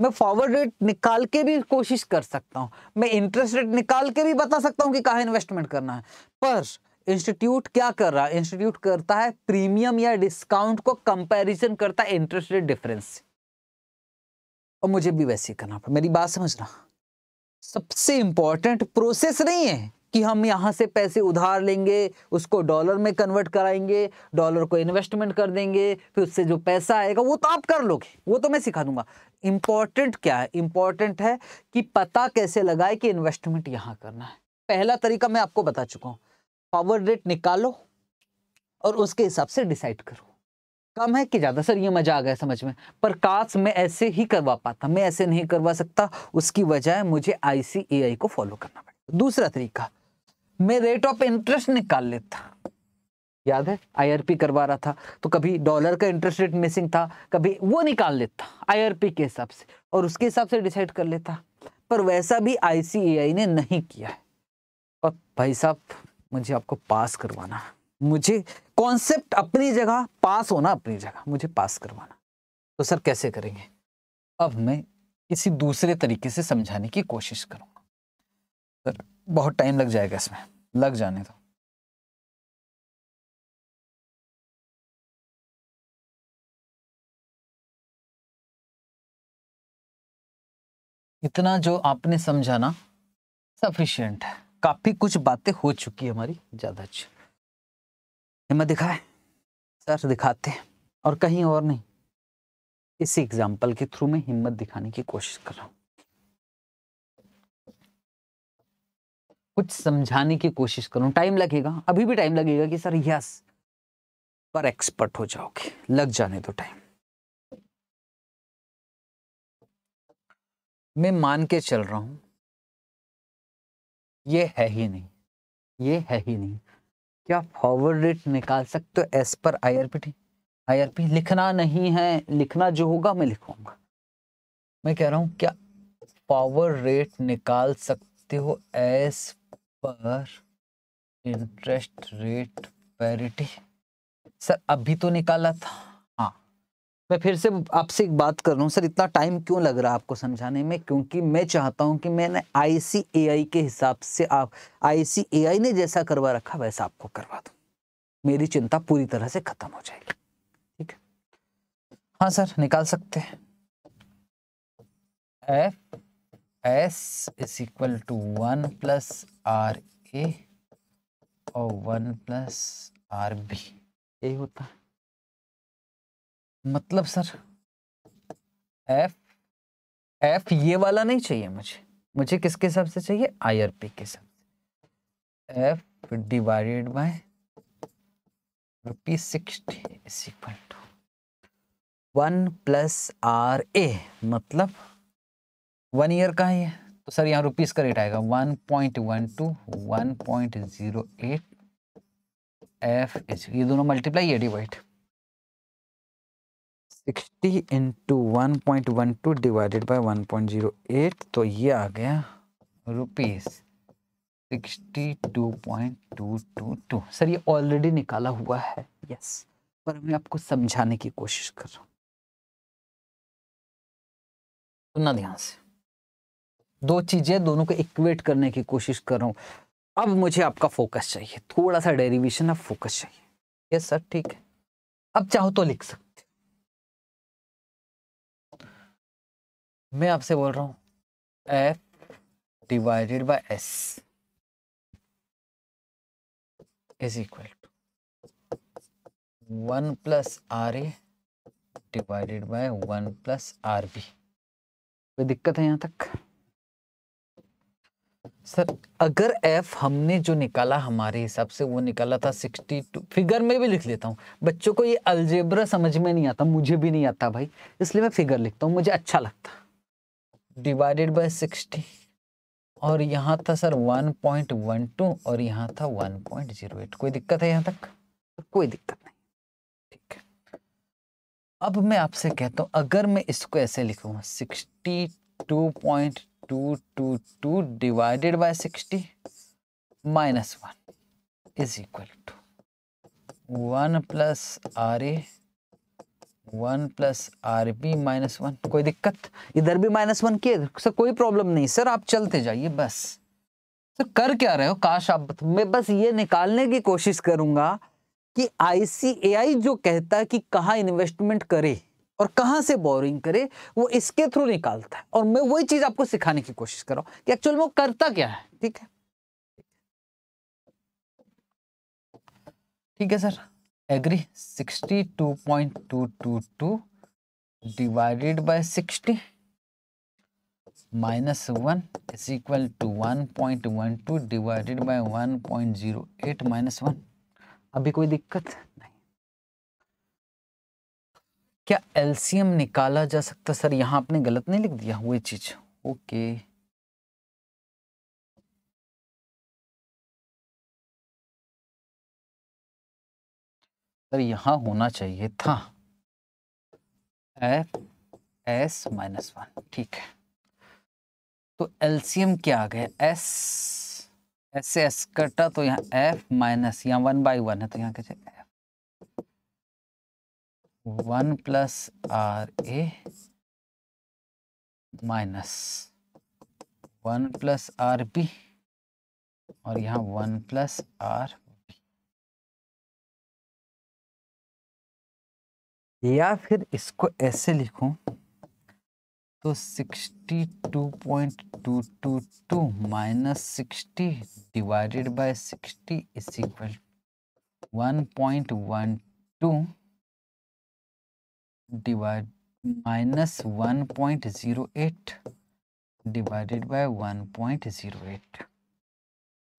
मैं फॉरवर्ड रेट निकाल के भी कोशिश कर सकता हूँ मैं इंटरेस्ट रेट निकाल के भी बता सकता हूँ कि कहाँ इन्वेस्टमेंट करना है पर इंस्टीट्यूट क्या कर रहा है इंस्टीट्यूट करता है प्रीमियम या डिस्काउंट को कंपैरिजन करता है इंटरेस्ट रेट डिफरेंस और मुझे भी वैसे ही करना पड़ा मेरी बात समझना सबसे इंपॉर्टेंट प्रोसेस नहीं है कि हम यहाँ से पैसे उधार लेंगे उसको डॉलर में कन्वर्ट कराएंगे डॉलर को इन्वेस्टमेंट कर देंगे फिर उससे जो पैसा आएगा वो तो आप कर लोगे वो तो मैं सिखा दूंगा इम्पॉर्टेंट क्या है इंपॉर्टेंट है कि पता कैसे लगाए कि इन्वेस्टमेंट यहाँ करना है पहला तरीका मैं आपको बता चुका हूँ पावर रेट निकालो और उसके हिसाब से डिसाइड करो कम है कि ज़्यादा सर ये मज़ा आ गया समझ में पर काश मैं ऐसे ही करवा पाता मैं ऐसे नहीं करवा सकता उसकी वजह मुझे आई को फॉलो करना पड़ता दूसरा तरीका मैं रेट ऑफ इंटरेस्ट निकाल लेता याद है आईआरपी करवा रहा था तो कभी डॉलर का इंटरेस्ट रेट मिसिंग था कभी वो निकाल लेता आईआरपी के हिसाब से और उसके हिसाब से डिसाइड कर लेता पर वैसा भी आईसीएआई ने नहीं किया है और भाई साहब मुझे आपको पास करवाना मुझे कॉन्सेप्ट अपनी जगह पास होना अपनी जगह मुझे पास करवाना तो सर कैसे करेंगे अब मैं किसी दूसरे तरीके से समझाने की कोशिश करूँ सर बहुत टाइम लग जाएगा इसमें लग जाने तो इतना जो आपने समझाना सफिशियंट है काफ़ी कुछ बातें हो चुकी है हमारी ज़्यादा अच्छी हिम्मत दिखाए सर दिखाते हैं और कहीं और नहीं इसी एग्जाम्पल के थ्रू में हिम्मत दिखाने की कोशिश कर रहा हूँ कुछ समझाने की कोशिश करूं टाइम लगेगा अभी भी टाइम लगेगा कि सर यस पर एक्सपर्ट हो जाओगे लग जाने दो टाइम मैं मान के चल रहा हूं ये है ही नहीं ये है ही नहीं क्या फॉरवर्ड रेट निकाल सकते हो एस पर आईआरपीटी आईआरपी लिखना नहीं है लिखना जो होगा मैं लिखूंगा मैं कह रहा हूं क्या फॉरवर्ड रेट निकाल सकते हो एस पर इंटरेस्ट रेट पैरिटी सर अभी तो निकाला था हाँ मैं फिर से आपसे एक बात कर रहा हूँ सर इतना टाइम क्यों लग रहा है आपको समझाने में क्योंकि मैं चाहता हूँ कि मैंने आईसीएआई के हिसाब से आप आईसीएआई ने जैसा करवा रखा वैसा आपको करवा दूँ मेरी चिंता पूरी तरह से खत्म हो जाएगी ठीक है हाँ सर निकाल सकते हैं F S is equal to one plus R A और one plus R B A होता है मतलब सर एफ एफ ये वाला नहीं चाहिए मुझे मुझे किसके हिसाब से चाहिए आई आर पी के हिसाब से F divided by rupees sixty is equal to one plus R A मतलब वन ईयर का है ये तो सर यहाँ रुपीज़ का रेट आएगा one point one two one point zero eight F H ये दोनों मल्टीप्लाई है divide sixty into one point one two divided by one point zero eight तो ये आ गया rupees sixty two point two two two sir ये already निकाला हुआ है यस yes. पर मैं आपको समझाने की कोशिश कर रहा हूँ सुनना ध्यान से दो चीज़ें दोनों को इक्वेट करने की कोशिश कर रहा हूं अब मुझे आपका फोकस चाहिए थोड़ा सा डेरिवेशन ऑफ फोकस चाहिए यस सर ठीक है अब चाहो तो लिख सकते मैं आपसे बोल रहा हूं F divided by S is equal to one plus R A divided by one plus R B कोई दिक्कत है यहां तक सर अगर एफ हमने जो निकाला हमारे हिसाब से वो निकाला था सिक्सटी टू फिगर में भी लिख लेता हूँ बच्चों को ये अलजेब्रा समझ में नहीं आता मुझे भी नहीं आता भाई इसलिए मैं फिगर लिखता हूँ मुझे अच्छा लगता डिवाइडेड बाय सिक्सटी और यहाँ था sir one point one two और यहाँ था वन पॉइंट जीरो एट कोई दिक्कत है यहाँ तक कोई दिक्कत नहीं ठीक है अब मैं आपसे कहता हूँ अगर मैं इसको ऐसे लिखूँगा sixty two point two two two divided by sixty minus one is equal to one plus R A one plus R B minus one कोई दिक्कत इधर भी माइनस वन किए सर कोई प्रॉब्लम नहीं सर आप चलते जाइए बस सर कर क्या रहे हो काश आप मैं बस ये निकालने की कोशिश करूंगा कि आईसीएआई जो कहता है कि कहाँ इन्वेस्टमेंट करे और कहां से बोरिंग करे वो इसके थ्रू निकालता है और मैं वही चीज़ आपको सिखाने की कोशिश कर रहा हूं कि एक्चुअल में वो करता क्या है ठीक है ठीक है sir agree sixty two point two two two divided by sixty minus one is equal to one point one two divided by one point zero eight minus one अभी कोई दिक्कत है क्या एल्सियम निकाला जा सकता सर यहाँ आपने गलत नहीं लिख दिया हुए चीज ओके सर यहाँ होना चाहिए था एफ एस माइनस वन ठीक है तो एल्सियम क्या आ गया एस एस से एस कटा तो यहाँ एफ माइनस यहाँ वन बाई वन है तो यहाँ कैसे one plus R A minus one plus R B और यहाँ वन प्लस आर बी या फिर इसको ऐसे लिखूं तो sixty two point two two two minus sixty divided by sixty is equal one point one two divide minus one point zero eight divided by one point zero eight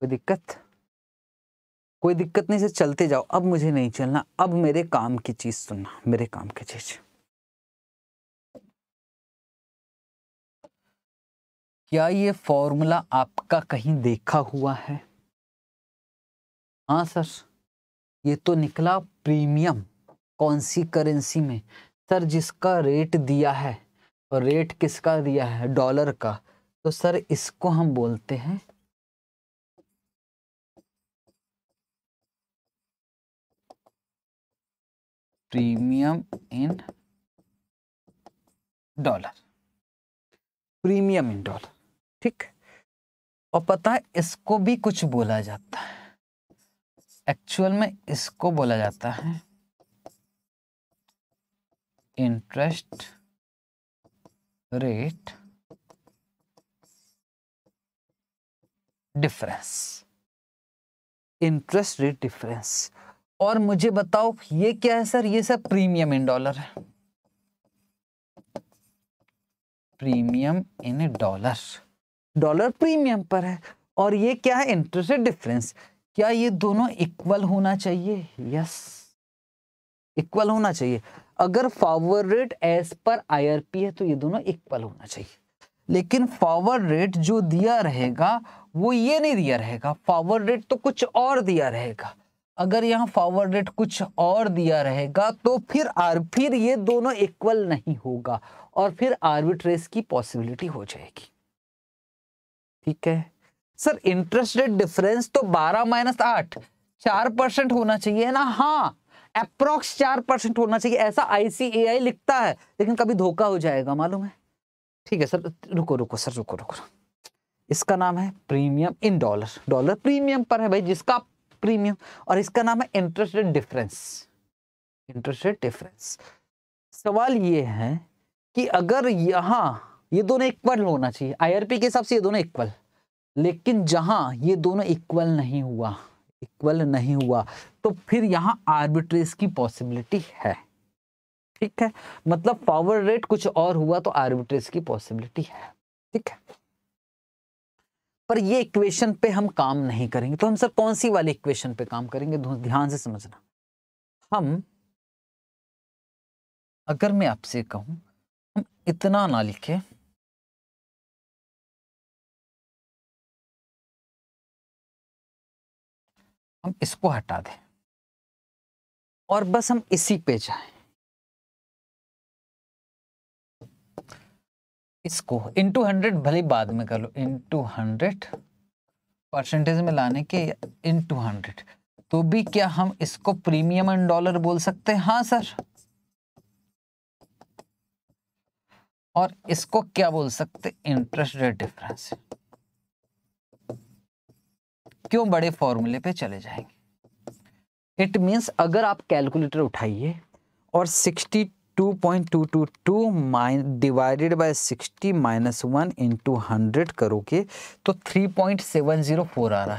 कोई दिक्कत कोई दिक्कत नहीं से चलते जाओ अब मुझे नहीं चलना अब मेरे काम की चीज सुनना मेरे काम की चीज क्या ये फॉर्मूला आपका कहीं देखा हुआ है हाँ सर ये तो निकला प्रीमियम कौन सी करेंसी में सर जिसका रेट दिया है और रेट किसका दिया है डॉलर का तो सर इसको हम बोलते हैं premium in dollar premium in dollar ठीक और पता है इसको भी कुछ बोला जाता है एक्चुअल में इसको बोला जाता है interest rate difference interest rate difference और मुझे बताओ ये क्या है सर ये सर प्रीमियम इन डॉलर है premium in dollar dollar premium पर है और ये क्या है इंटरेस्ट डिफरेंस क्या ये दोनों इक्वल होना चाहिए यस yes. इक्वल होना चाहिए अगर forward rate as per IRP है तो ये दोनों इक्वल होना चाहिए लेकिन फॉरवर्ड रेट जो दिया रहेगा वो ये नहीं दिया रहेगा फॉरवर्ड रेट तो कुछ और दिया रहेगा अगर यहाँ फॉरवर्ड रेट कुछ और दिया रहेगा तो फिर आर फिर ये दोनों इक्वल नहीं होगा और फिर आर्बिट्रेस की पॉसिबिलिटी हो जाएगी ठीक है सर इंटरेस्ट रेट डिफरेंस तो 12 माइनस आठ चार परसेंट होना चाहिए ना हाँ अप्रोक्स चार परसेंट होना चाहिए ऐसा आईसीएआई लिखता है लेकिन कभी धोखा हो जाएगा मालूम है ठीक है सर रुको रुको सर रुको रुको इसका नाम है premium in dollar dollar premium पर है भाई जिसका प्रीमियम और इसका नाम है interest rate difference interest rate difference सवाल ये है कि अगर यहाँ ये दोनों इक्वल होना चाहिए आईआरपी के हिसाब से ये दोनों इक्वल लेकिन जहाँ ये दोनों इक्वल नहीं हुआ इक्वल नहीं हुआ तो फिर यहाँ आर्बिट्रेज की पॉसिबिलिटी है ठीक है मतलब पावर रेट कुछ और हुआ तो आर्बिट्रेज की पॉसिबिलिटी है ठीक है पर ये इक्वेशन पे हम काम नहीं करेंगे तो हम सर कौन सी वाली इक्वेशन पे काम करेंगे ध्यान से समझना हम अगर मैं आपसे कहूं हम इतना ना लिखे हम इसको हटा दें और बस हम इसी पे जाएं इसको इंटू हंड्रेड भले बाद में कर लो इंटू हंड्रेड परसेंटेज में लाने के इंटू हंड्रेड तो भी क्या हम इसको प्रीमियम एंड डॉलर बोल सकते हैं हाँ सर और इसको क्या बोल सकते इंटरेस्ट रेट डिफरेंस क्यों बड़े फॉर्मूले पे चले जाएंगे इट मीन्स अगर आप कैलकुलेटर उठाइए और 62.222 minus divided by 60 minus one into hundred करोगे तो 3.704 आ रहा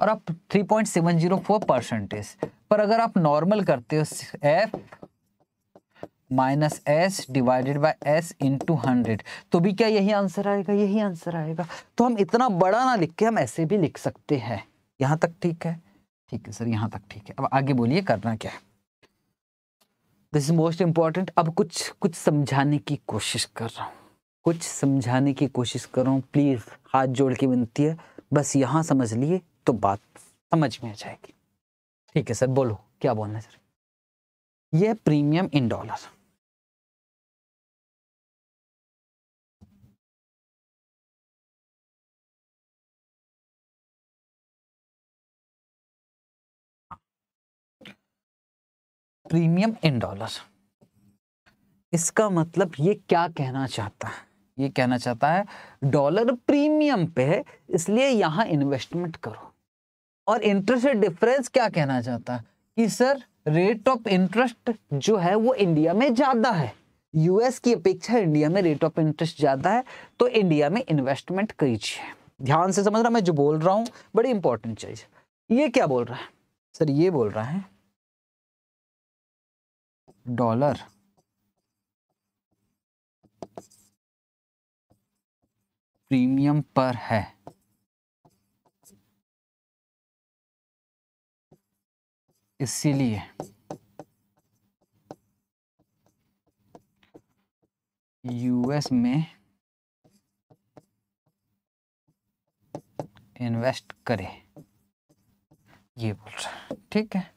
और आप 3.704 परसेंटेज पर अगर आप नॉर्मल करते हो F minus S divided by S into hundred तो भी क्या यही आंसर आएगा यही आंसर आएगा तो हम इतना बड़ा ना लिख के हम ऐसे भी लिख सकते हैं यहाँ तक ठीक है ठीक है सर यहाँ तक ठीक है अब आगे बोलिए करना क्या है दिस इज मोस्ट इम्पॉर्टेंट अब कुछ कुछ समझाने की कोशिश कर रहा हूँ कुछ समझाने की कोशिश कर रहा हूँ प्लीज़ हाथ जोड़ के विनती है बस यहाँ समझ लिए तो बात समझ में आ जाएगी ठीक है सर बोलो क्या बोलना है सर यह premium in dollar premium in dollar इसका मतलब ये क्या कहना चाहता है ये कहना चाहता है डॉलर प्रीमियम पे है इसलिए यहाँ इन्वेस्टमेंट करो और इंटरेस्ट डिफरेंस क्या कहना चाहता है कि सर रेट ऑफ इंटरेस्ट जो है वो इंडिया में ज़्यादा है यूएस की अपेक्षा इंडिया में रेट ऑफ इंटरेस्ट ज़्यादा है तो इंडिया में इन्वेस्टमेंट कीजिए ध्यान से समझ रहा मैं जो बोल रहा हूँ बड़ी इंपॉर्टेंट चीज़ ये क्या बोल रहा है सर ये बोल रहा है डॉलर प्रीमियम पर है इसीलिए यूएस में इन्वेस्ट करें ये बोल रहा ठीक है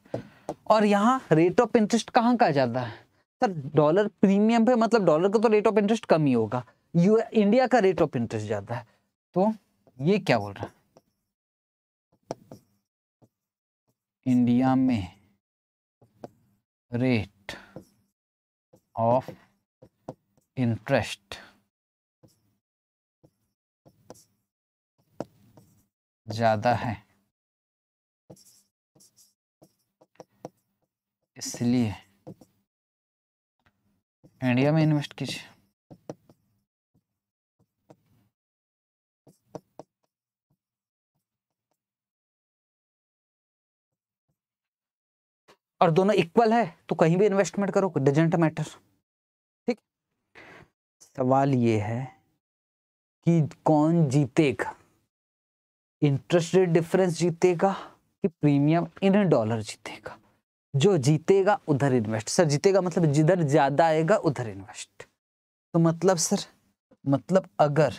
और यहाँ रेट ऑफ इंटरेस्ट कहाँ का ज़्यादा है सर डॉलर प्रीमियम पे मतलब डॉलर का तो रेट ऑफ इंटरेस्ट कम ही होगा यू इंडिया का रेट ऑफ इंटरेस्ट ज़्यादा है तो ये क्या बोल रहा है इंडिया में रेट ऑफ इंटरेस्ट ज़्यादा है इसलिए इंडिया में इन्वेस्ट कीजिए और दोनों इक्वल है तो कहीं भी इन्वेस्टमेंट करो डजेंट मैटर ठीक सवाल ये है कि कौन जीतेगा इंटरेस्ट रेट डिफरेंस जीतेगा कि प्रीमियम इन डॉलर जीतेगा जो जीतेगा उधर इन्वेस्ट सर जीतेगा मतलब जिधर ज़्यादा आएगा उधर इन्वेस्ट तो मतलब सर मतलब अगर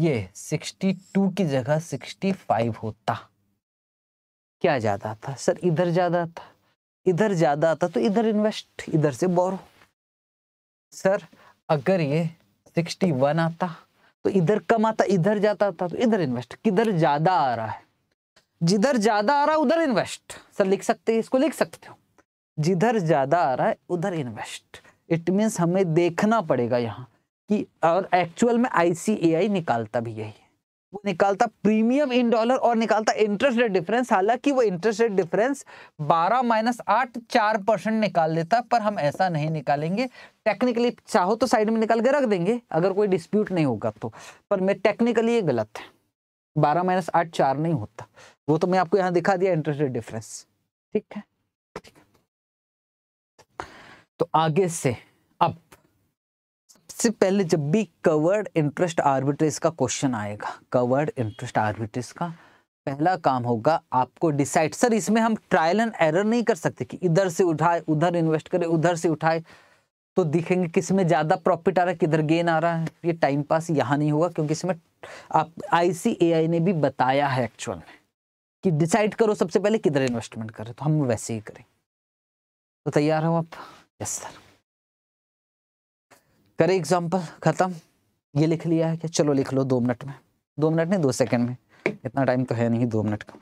ये 62 की जगह 65 होता क्या ज़्यादा था सर इधर ज़्यादा था इधर ज़्यादा आता तो इधर इन्वेस्ट इधर से बोरो सर अगर ये 61 आता तो इधर कम आता इधर जाता था तो इधर इन्वेस्ट किधर ज़्यादा आ रहा है जिधर ज़्यादा आ रहा उधर इन्वेस्ट सर लिख सकते हैं इसको लिख सकते हो जिधर ज़्यादा आ रहा है उधर इन्वेस्ट इट मीन्स हमें देखना पड़ेगा यहाँ कि और एक्चुअल में आई निकालता भी यही है वो निकालता प्रीमियम इन डॉलर और निकालता इंटरेस्ट रेट डिफरेंस हालांकि वो इंटरेस्ट रेट डिफरेंस 12 माइनस आठ चार परसेंट निकाल देता पर हम ऐसा नहीं निकालेंगे टेक्निकली चाहो तो साइड में निकाल के रख देंगे अगर कोई डिस्प्यूट नहीं होगा तो पर मैं टेक्निकली ये गलत है बारह माइनस आठ चार नहीं होता वो तो मैं आपको यहाँ दिखा दिया इंटरेस्ट रेट डिफरेंस ठीक है तो आगे से अब सबसे पहले जब भी कवर्ड इंटरेस्ट आर्बिट्रेज का क्वेश्चन आएगा कवर्ड इंटरेस्ट आर्बिट्रेज का पहला काम होगा आपको डिसाइड सर इसमें हम ट्रायल एंड एरर नहीं कर सकते कि इधर से उठाए उधर इन्वेस्ट करें उधर से उठाए तो दिखेंगे किस में ज़्यादा प्रॉफिट आ रहा है किधर गेन आ रहा है ये टाइम पास यहाँ नहीं होगा क्योंकि इसमें आप आई ने भी बताया है एक्चुअल में कि डिसाइड करो सबसे पहले किधर इन्वेस्टमेंट करें तो हम वैसे ही करें तो तैयार हो आप यस सर करें एग्जाम्पल ख़त्म ये लिख लिया है क्या चलो लिख लो दो मिनट में दो मिनट नहीं दो सेकंड में इतना टाइम तो है नहीं दो मिनट का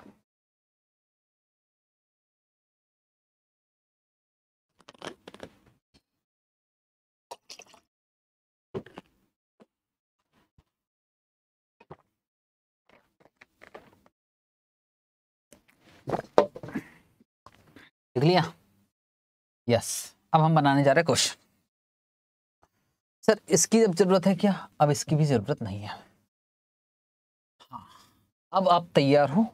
लिख लिया यस yes. अब हम बनाने जा रहे हैं क्वेश्चन सर इसकी अब जरूरत है क्या अब इसकी भी जरूरत नहीं है हाँ अब आप तैयार हो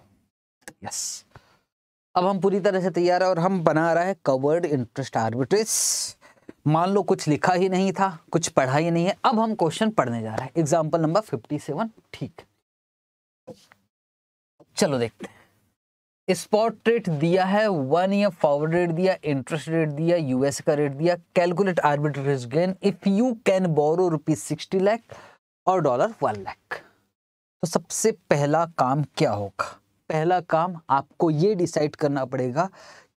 यस अब हम पूरी तरह से तैयार है और हम बना रहा है कवर्ड इंटरेस्ट आर्बिट्रेज मान लो कुछ लिखा ही नहीं था कुछ पढ़ा ही नहीं है अब हम क्वेश्चन पढ़ने जा रहे हैं एग्जाम्पल नंबर फिफ्टी सेवन ठीक चलो देखते हैं स्पॉट रेट दिया है वन ईयर फॉरवर्ड रेट दिया इंटरेस्ट रेट दिया यूएस का रेट दिया calculate arbitrage gain if you can borrow rupees sixty lakh और डॉलर वन लैख तो सबसे पहला काम क्या होगा पहला काम आपको ये डिसाइड करना पड़ेगा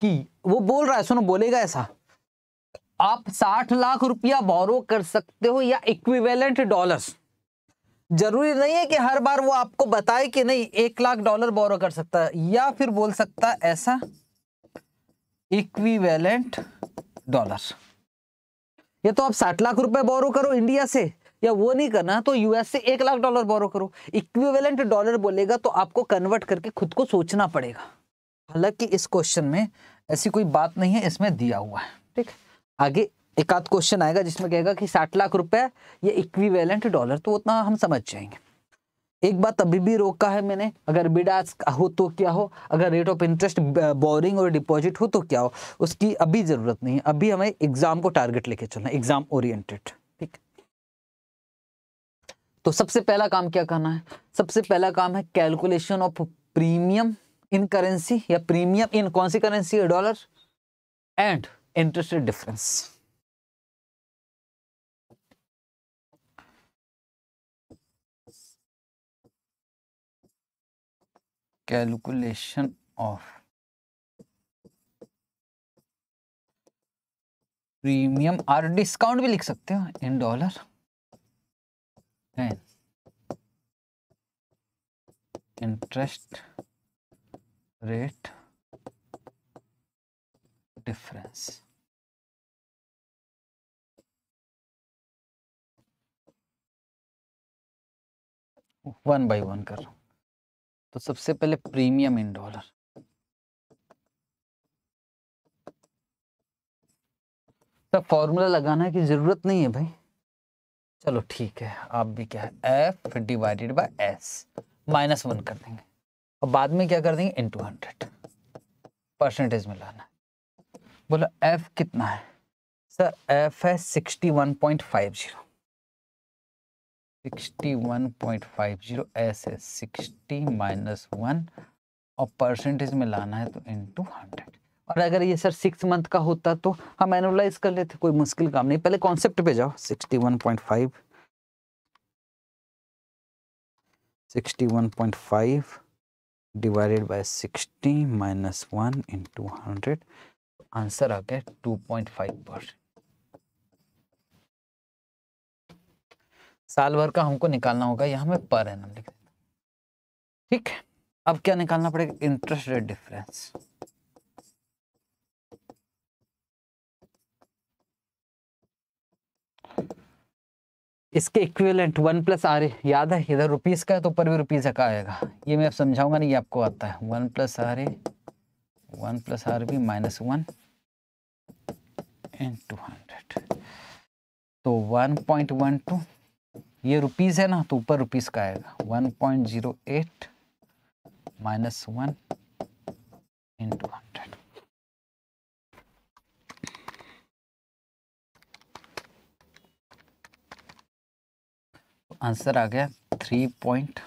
कि वो बोल रहा है सुनो बोलेगा ऐसा आप साठ लाख रुपया बोरो कर सकते हो या इक्विवेलेंट डॉलर्स जरूरी नहीं है कि हर बार वो आपको बताए कि नहीं एक लाख डॉलर बोरो कर सकता है या फिर बोल सकता ऐसा इक्विवेलेंट डॉलर ये तो आप साठ लाख रुपए बोरो करो इंडिया से या वो नहीं करना तो यूएस से एक लाख डॉलर बोरो करो इक्विवेलेंट डॉलर बोलेगा तो आपको कन्वर्ट करके खुद को सोचना पड़ेगा हालांकि इस क्वेश्चन में ऐसी कोई बात नहीं है इसमें दिया हुआ है ठीक आगे एक आध क्वेश्चन आएगा जिसमें कहेगा कि साठ लाख रुपए ये इक्विवेलेंट डॉलर तो उतना हम समझ जाएंगे एक बात अभी भी रोका है मैंने अगर बिडास हो तो क्या हो अगर रेट ऑफ इंटरेस्ट बोरिंग और डिपॉजिट हो तो क्या हो उसकी अभी ज़रूरत नहीं है अभी हमें एग्ज़ाम को टारगेट लेके चलना है एग्ज़ाम ओरिएंटेड ठीक तो सबसे पहला काम क्या करना है सबसे पहला काम है calculation of premium in currency या प्रीमियम इन कौन सी करेंसी है dollar and interest difference calculation of premium और डिस्काउंट भी लिख सकते हो in dollar interest rate difference one by one कर रहा हूं तो सबसे पहले प्रीमियम इन डॉलर तो फॉर्मूला लगाना की जरूरत नहीं है भाई चलो ठीक है आप भी क्या है F divided by S minus one कर देंगे और बाद में क्या कर देंगे इन टू हंड्रेड परसेंटेज में लाना बोला एफ कितना है सर एफ है sixty one point five zero 61.50 ऐसे 60 माइनस वन और परसेंटेज में लाना है तो इन टू और अगर ये सर सिक्स मंथ का होता तो हम एनुलाइज कर लेते कोई मुश्किल काम नहीं पहले कॉन्सेप्ट पे जाओ 61.5 61.5 divided by 60 minus one into hundred answer आ गया 2.5 परसेंट साल भर का हमको निकालना होगा यहाँ में पर एन लिख देता ठीक है अब क्या निकालना पड़ेगा इंटरेस्ट रेट डिफरेंस इसके इक्विवेलेंट वन प्लस आर याद है इधर रुपीस का है तो ऊपर भी रुपीस का आएगा ये मैं अब समझाऊंगा नहीं ये आपको आता है one plus R A one plus R B minus one and two hundred तो वन पॉइंट वन टू ये रुपीज़ है ना तो ऊपर रुपीज़ का आएगा one point zero eight minus one into hundred answer आ गया थ्री पॉइंट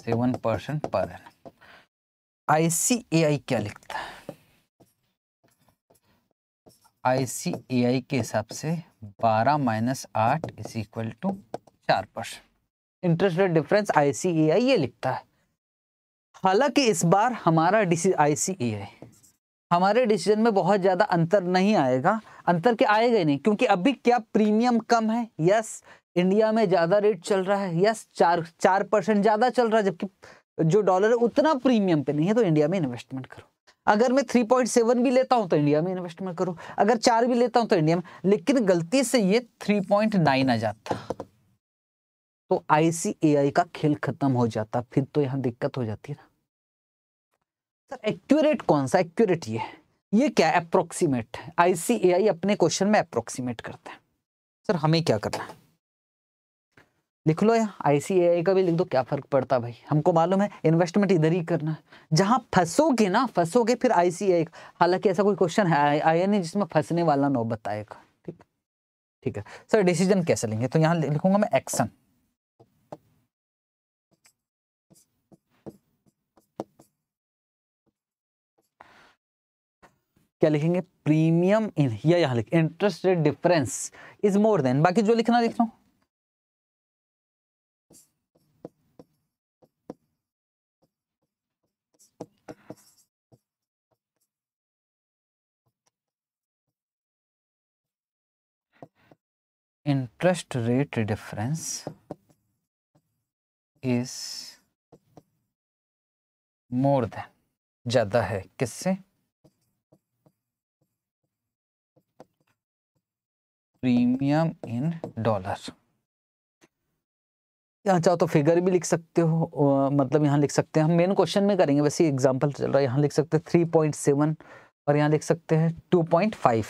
सेवन परसेंट पर एन आई क्या लिखता है आई सी ए आई के हिसाब से 12 माइनस आठ इज इक्वल टू चार percent interest rate difference I C A I ये लिखता है हालांकि इस बार हमारा आई सी ए आई हमारे डिसीजन में बहुत ज़्यादा अंतर नहीं आएगा अंतर के आएगा ही नहीं क्योंकि अभी क्या प्रीमियम कम है यस इंडिया में ज़्यादा रेट चल रहा है यस चार चार परसेंट ज़्यादा चल रहा है जबकि जो डॉलर है उतना प्रीमियम पे नहीं है तो इंडिया में इन्वेस्टमेंट करो अगर मैं 3.7 भी लेता हूं तो इंडिया में इन्वेस्टमेंट करो अगर चार भी लेता हूं तो इंडिया में लेकिन गलती से ये 3.9 आ जाता तो आईसीएआई का खेल खत्म हो जाता फिर तो यहाँ दिक्कत हो जाती है ना सर एक्यूरेट कौन सा एक्यूरेट ये ये क्या है अप्रोक्सीमेट आईसीएआई अपने क्वेश्चन में अप्रोक्सीमेट करता है सर हमें क्या करना है लिख लो या आई का भी लिख दो क्या फ़र्क पड़ता भाई हमको मालूम है इन्वेस्टमेंट इधर ही करना है जहाँ फंसोगे ना फंसोगे फिर आई सी हालांकि ऐसा कोई क्वेश्चन है आया नहीं जिसमें फंसने वाला नौबत आएगा ठीक ठीक है सर डिसीजन कैसे लेंगे तो यहाँ लिखूंगा मैं एक्शन क्या लिखेंगे प्रीमियम इन या यहां लिख interest rate difference is more than बाकी जो लिखना लिख लो interest rate difference is more than ज्यादा है किससे प्रीमियम इन डॉलर यहाँ चाहो तो फिगर भी लिख सकते हो मतलब यहाँ लिख सकते हैं हम मेन क्वेश्चन में करेंगे वैसे एग्जांपल चल रहा है यहाँ लिख सकते हैं थ्री पॉइंट सेवन और यहाँ लिख सकते हैं टू पॉइंट फाइव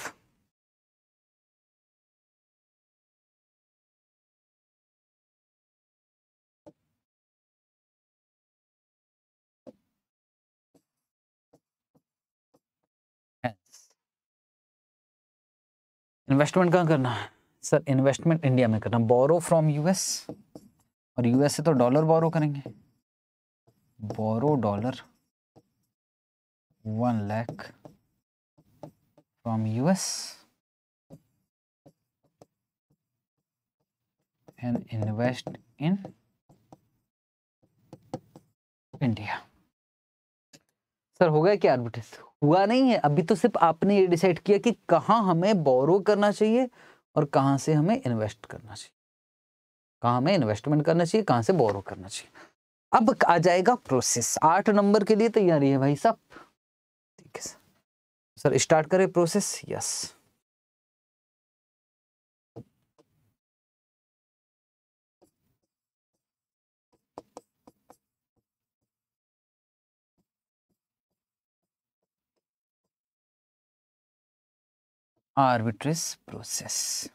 इन्वेस्टमेंट कहाँ करना है सर इन्वेस्टमेंट इंडिया में करना बोरो फ्रॉम यूएस और यूएस से तो डॉलर बोरो करेंगे borrow dollar one lakh from US and invest in India sir हो गया क्या आर्बिटेज हुआ नहीं है अभी तो सिर्फ आपने ये डिसाइड किया कि कहाँ हमें बोरो करना चाहिए और कहाँ से हमें इन्वेस्ट करना चाहिए कहाँ हमें इन्वेस्टमेंट करना चाहिए कहाँ से बोरो करना चाहिए अब आ जाएगा प्रोसेस आठ नंबर के लिए तैयारी है भाई साहब ठीक है सर स्टार्ट करें प्रोसेस यस arbitrage process.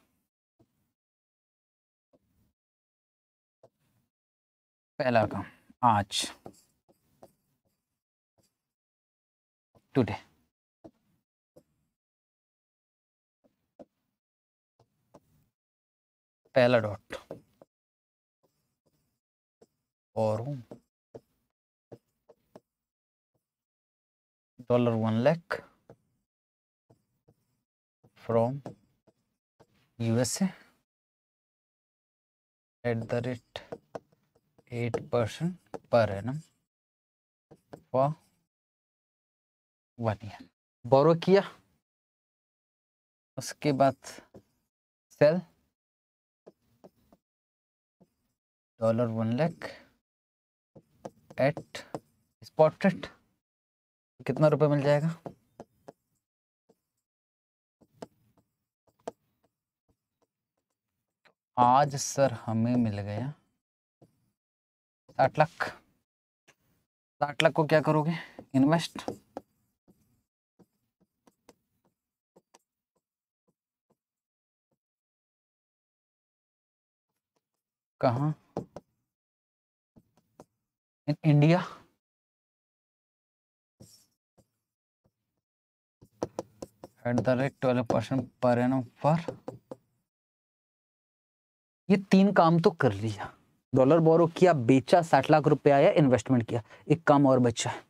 पहला काम आज टुडे पहला डॉट और dollar one lakh from USA at the rate eight percent पर annum for one year borrow किया उसके बाद sell dollar one lakh at spot rate कितना रुपये मिल जाएगा आज सर हमें मिल गया साठ लाख साठ लाख को क्या करोगे इन्वेस्ट कहा in India at the rate twelve percent per annum पर ये तीन काम तो कर लिया डॉलर बोरो किया बेचा साठ लाख रुपया आया इन्वेस्टमेंट किया एक काम और बचा है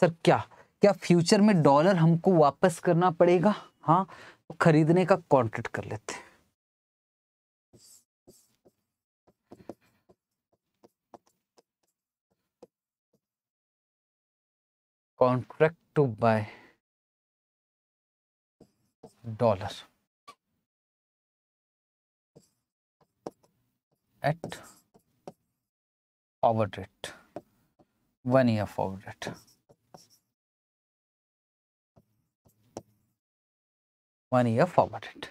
सर क्या क्या फ्यूचर में डॉलर हमको वापस करना पड़ेगा हाँ तो खरीदने का कॉन्ट्रैक्ट कर लेते हैं to buy dollar at forward rate one year forward rate one year forward rate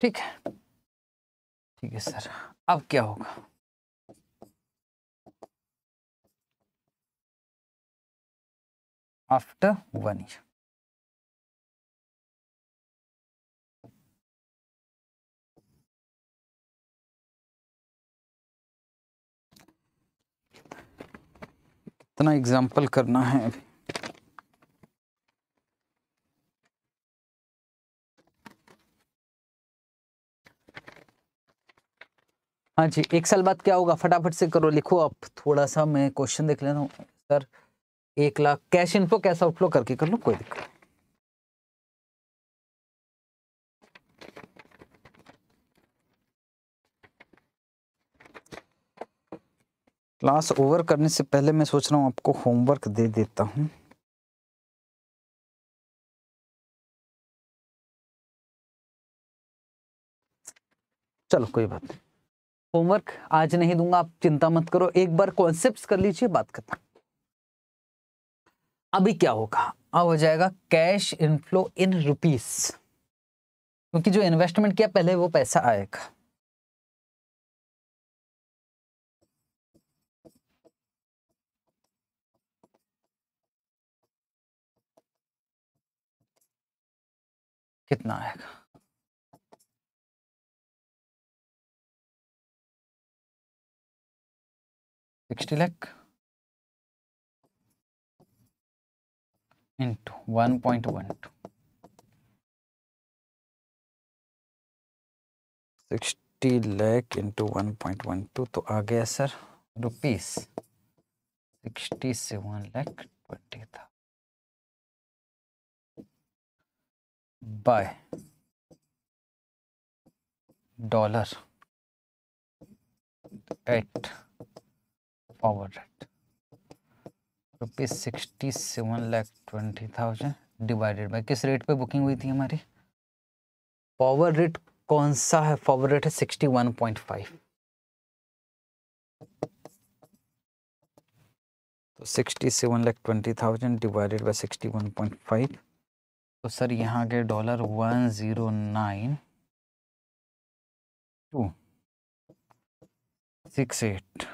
ठीक है ठीक है सर अब क्या होगा आफ्टर वन ईयर इतना एग्जाम्पल करना है अभी हाँ जी एक साल बाद क्या होगा फटाफट से करो लिखो आप थोड़ा सा मैं क्वेश्चन देख लेता हूँ सर एक lakh cash inflow cash outflow करके कर लो कोई दिक्कत नहीं क्लास ओवर करने से पहले मैं सोच रहा हूँ आपको होमवर्क दे देता हूँ चलो कोई बात नहीं होमवर्क आज नहीं दूंगा आप चिंता मत करो एक बार कॉन्सेप्ट कर लीजिए बात खत्म अभी क्या होगा अब हो जाएगा कैश इनफ्लो इन रुपीस क्योंकि जो इन्वेस्टमेंट किया पहले वो पैसा आएगा कितना आएगा sixty lakh into one point one two sixty lakh into one point one two तो आ गया sir rupees sixty seven lakh twenty था by dollar at forward rate rupees sixty seven lakh twenty thousand divided by किस रेट पे बुकिंग हुई थी हमारी forward rate कौन सा है फॉरवर्ड रेट है सिक्सटी वन पॉइंट फाइव तो sixty seven lakh twenty thousand divided by sixty one point five तो सर यहाँ के dollar one zero nine two six eight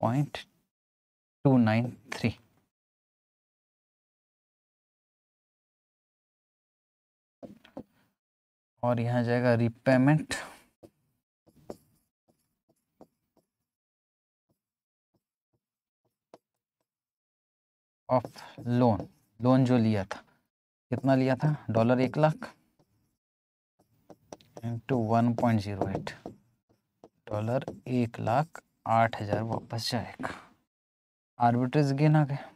point two nine three और यहाँ जाएगा रिपेमेंट ऑफ लोन लोन जो लिया था कितना लिया था डॉलर एक lakh into one point zero eight dollar एक लाख आठ हजार वापस जाएगा आर्बिट्रेज गेन आ गया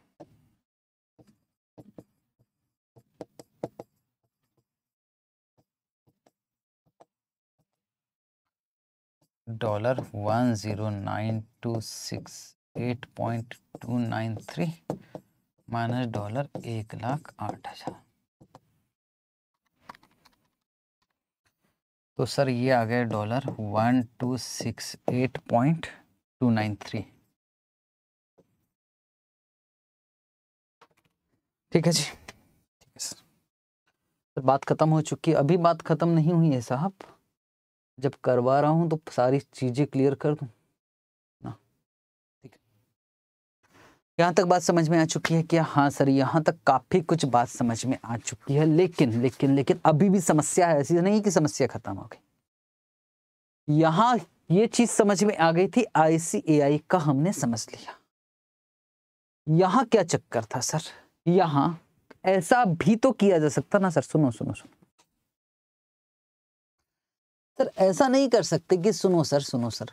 dollar one zero nine two six eight point two nine three minus dollar एक लाख आठ हजार तो सर ये आ गया dollar one two six eight point two nine three ठीक है जी ठीक है सर सर तो बात ख़त्म हो चुकी है अभी बात ख़त्म नहीं हुई है साहब जब करवा रहा हूँ तो सारी चीज़ें क्लियर कर दूँ यहाँ तक बात समझ में आ चुकी है क्या हाँ सर यहाँ तक काफ़ी कुछ बात समझ में आ चुकी है लेकिन लेकिन लेकिन अभी भी समस्या है ऐसी तो नहीं कि समस्या खत्म हो गई यहाँ ये चीज़ समझ में आ गई थी आईसीएआई का हमने समझ लिया यहाँ क्या चक्कर था सर यहाँ ऐसा भी तो किया जा सकता ना सर सुनो सुनो सुनो सर ऐसा नहीं कर सकते कि सुनो सर सुनो सर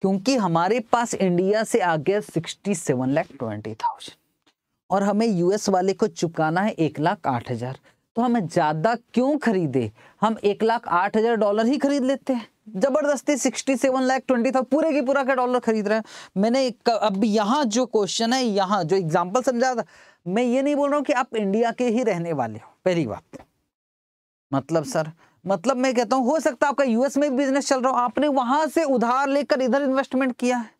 क्योंकि हमारे पास इंडिया से आ गया sixty seven lakh twenty thousand और हमें यूएस वाले को चुकाना है एक लाख आठ हज़ार तो हमें ज़्यादा क्यों खरीदे हम एक लाख आठ हज़ार डॉलर ही खरीद लेते हैं ज़बरदस्ती सिक्सटी सेवन लाख ट्वेंटी था पूरे की पूरा का डॉलर खरीद रहे हैं मैंने अब यहाँ जो क्वेश्चन है यहाँ जो एग्जाम्पल समझा था मैं ये नहीं बोल रहा हूँ कि आप इंडिया के ही रहने वाले हो पहली बात मतलब सर मतलब मैं कहता हूँ हो सकता है आपका यूएस में बिजनेस चल रहा हो आपने वहां से उधार लेकर इधर इन्वेस्टमेंट किया है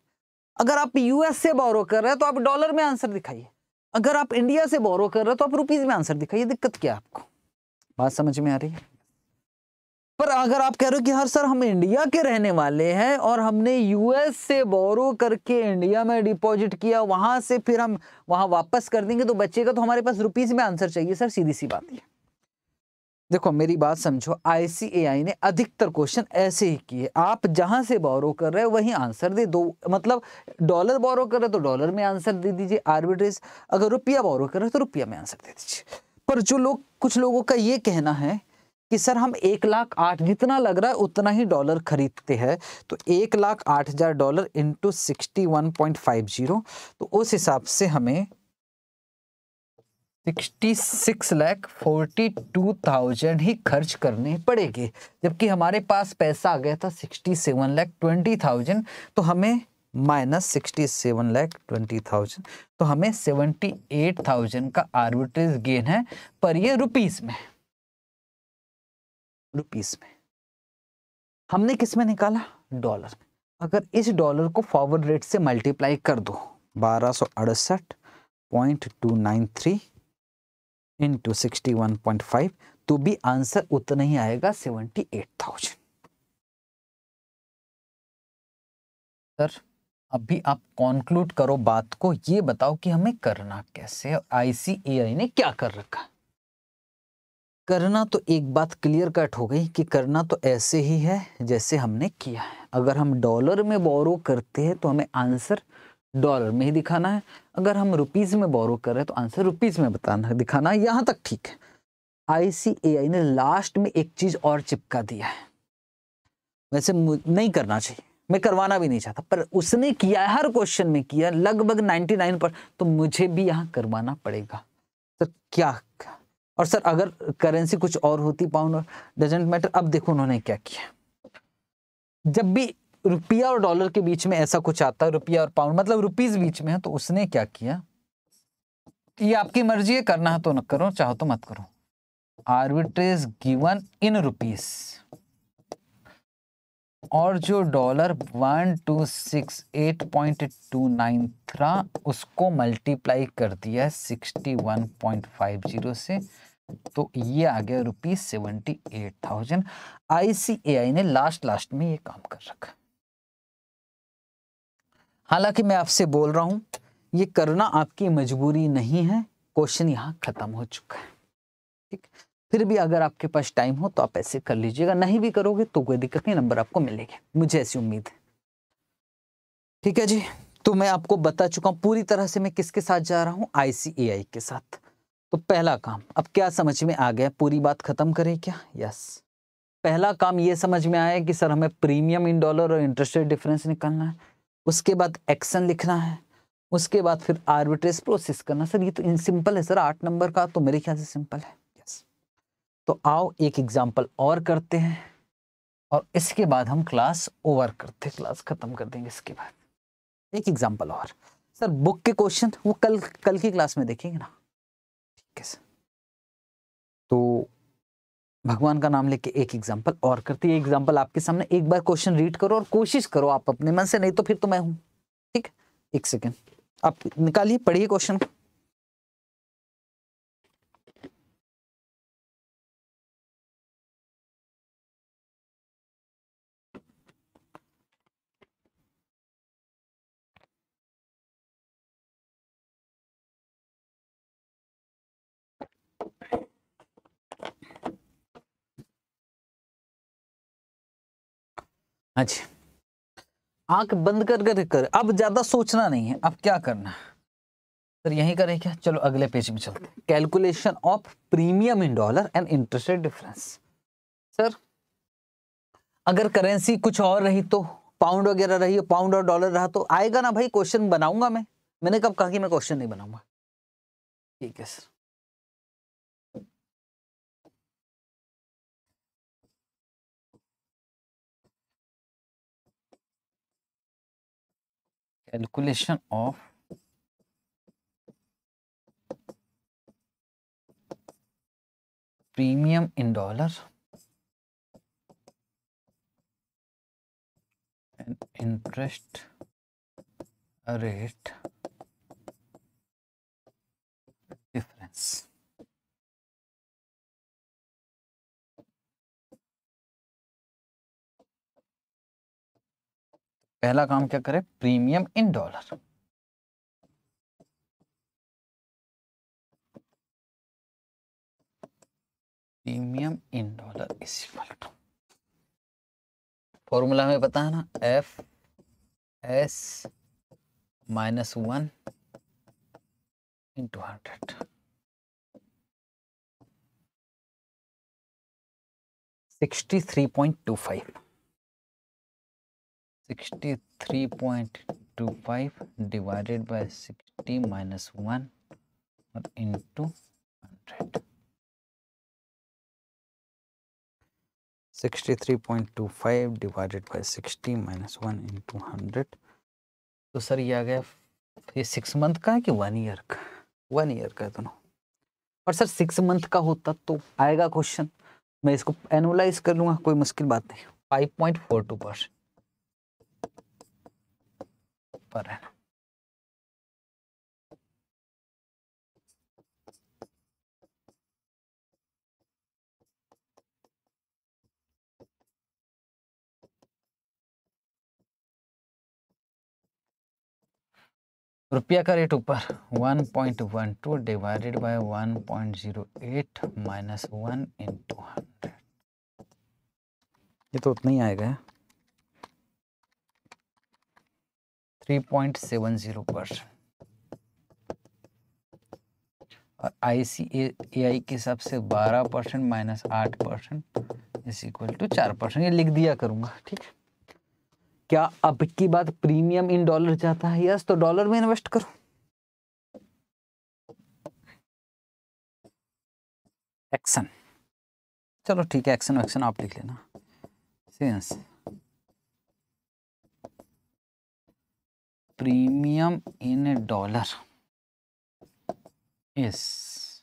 अगर आप यूएस से बोरो कर रहे हैं तो आप डॉलर में आंसर दिखाइए अगर आप इंडिया से बोरो कर रहे हो तो आप रुपीज में आंसर दिखाइए दिक्कत क्या आपको बात समझ में आ रही है पर अगर आप कह रहे हो कि हर हाँ सर हम इंडिया के रहने वाले हैं और हमने यूएस से बोरो करके इंडिया में डिपॉजिट किया वहां से फिर हम वहां वापस कर देंगे तो बचेगा तो हमारे पास रुपीज में आंसर चाहिए सर सीधी सी बात है देखो मेरी बात समझो आईसीएआई ने अधिकतर क्वेश्चन ऐसे ही किए आप जहां से बोरो कर रहे हो वहीं आंसर दे दो मतलब डॉलर बोरो कर रहे हो तो डॉलर में आंसर दे दीजिए आर्बिट्रेज अगर रुपया बोरो कर रहे हो तो रुपया में आंसर दे दीजिए पर जो लोग कुछ लोगों का ये कहना है कि सर हम एक लाख आठ जितना लग रहा है उतना ही डॉलर खरीदते हैं तो एक लाख आठ हजार dollar into sixty one point five zero तो उस हिसाब से हमें sixty six lakh forty two thousand ही खर्च करने पड़ेंगे जबकि हमारे पास पैसा आ गया था sixty seven lakh twenty thousand तो हमें minus sixty seven lakh twenty thousand तो हमें सेवेंटी एट थाउजेंड का आर्बिट्रेज गेन है पर ये रुपीस में रुपीस में हमने किस में निकाला डॉलर में अगर इस डॉलर को फॉरवर्ड रेट से मल्टीप्लाई कर दो बारह सौ अड़सठ point two nine three into sixty one point five तो भी आंसर उतना ही आएगा सेवेंटी एट थाउजेंड सर अभी आप कॉन्क्लूड करो बात को ये बताओ कि हमें करना कैसे आईसीएआई ने क्या कर रखा करना तो एक बात क्लियर कट हो गई कि करना तो ऐसे ही है जैसे हमने किया है अगर हम डॉलर में बोरो करते हैं तो हमें आंसर डॉलर में ही दिखाना है अगर हम रुपीज़ में बोरो कर रहे हैं तो आंसर रुपीज़ में बताना दिखाना है यहां तक ठीक है आईसीएआई ने लास्ट में एक चीज़ और चिपका दिया है वैसे नहीं करना चाहिए मैं करवाना भी नहीं चाहता पर उसने किया है हर क्वेश्चन में किया लगभग 99 पर तो मुझे भी यहाँ करवाना पड़ेगा सर तो क्या और सर अगर करेंसी कुछ और होती पाउंड डजेंट मैटर अब देखो उन्होंने क्या किया जब भी रुपया और डॉलर के बीच में ऐसा कुछ आता है रुपया और पाउंड मतलब रुपीज बीच में है तो उसने क्या किया ये आपकी मर्जी है करना है तो न करो चाहो तो मत करो आर्बिट्रेज गिवन इन रुपीज और जो dollar one two six eight point two nine three उसको मल्टीप्लाई कर दिया sixty one point five zero से तो ये आ गया रुपीज सेवेंटी एट थाउजेंड आई ने लास्ट लास्ट में ये काम कर रखा हालांकि मैं आपसे बोल रहा हूँ ये करना आपकी मजबूरी नहीं है क्वेश्चन यहाँ ख़त्म हो चुका है ठीक फिर भी अगर आपके पास टाइम हो तो आप ऐसे कर लीजिएगा नहीं भी करोगे तो कोई दिक्कत नहीं नंबर आपको मिलेगा मुझे ऐसी उम्मीद है ठीक है जी तो मैं आपको बता चुका हूँ पूरी तरह से मैं किसके साथ जा रहा हूँ आईसीएआई के साथ तो पहला काम अब क्या समझ में आ गया पूरी बात खत्म करें क्या यस पहला काम ये समझ में आया कि सर हमें प्रीमियम इन डॉलर और इंटरेस्ट रेट डिफरेंस निकालना है उसके बाद एक्शन लिखना है उसके बाद फिर आर्बिट्रेज प्रोसेस करना सर ये तो इन सिंपल है सर आठ नंबर का तो मेरे ख्याल से सिंपल है यस तो आओ एक एग्जाम्पल और करते हैं और इसके बाद हम क्लास ओवर करते क्लास खत्म कर देंगे इसके बाद एक एग्जाम्पल और सर बुक के क्वेश्चन वो कल कल की क्लास में देखेंगे ना ठीक है सर तो भगवान का नाम लेके एक एग्जाम्पल और करती है एग्जाम्पल आपके सामने एक बार क्वेश्चन रीड करो और कोशिश करो आप अपने मन से नहीं तो फिर तो मैं हूँ ठीक एक सेकेंड आप निकालिए पढ़िए क्वेश्चन को अच्छा आंख बंद कर कर कर अब ज़्यादा सोचना नहीं है अब क्या करना सर यही करें क्या चलो अगले पेज में चलते calculation of premium in dollar and interest rate difference sir अगर करेंसी कुछ और रही तो पाउंड वगैरह रही पाउंड और डॉलर रहा तो आएगा ना भाई क्वेश्चन बनाऊंगा मैं मैंने कब कहा कि मैं क्वेश्चन नहीं बनाऊंगा ठीक है sir calculation of premium in dollar and interest rate difference. पहला काम क्या करें premium in dollar premium in dollar is equal to formula हमें पता है ना F S minus one into hundred sixty three point two five sixty three point two five divided by sixty minus one और into hundred sixty three point two five divided by sixty minus one into hundred तो sir ये आ गया ये six month का है कि one year का वन ईयर का दोनों और सर सिक्स मंथ का होता तो आएगा क्वेश्चन मैं इसको एनुलाइज कर लूंगा कोई मुश्किल बात नहीं five point four two percent पर है रुपया का रेट ऊपर 1.12 divided by one point zero eight minus one into hundred ये तो उतना ही आएगा 3.70 परसेंट और आई सी ए आई के हिसाब से 12 परसेंट माइनस आठ परसेंट इज इक्वल टू चार परसेंट ये लिख दिया करूंगा ठीक है क्या अब की बात प्रीमियम इन डॉलर जाता है यस तो डॉलर में इन्वेस्ट करो एक्शन चलो ठीक है एक्शन एक्शन आप लिख लेना serious premium in a dollar is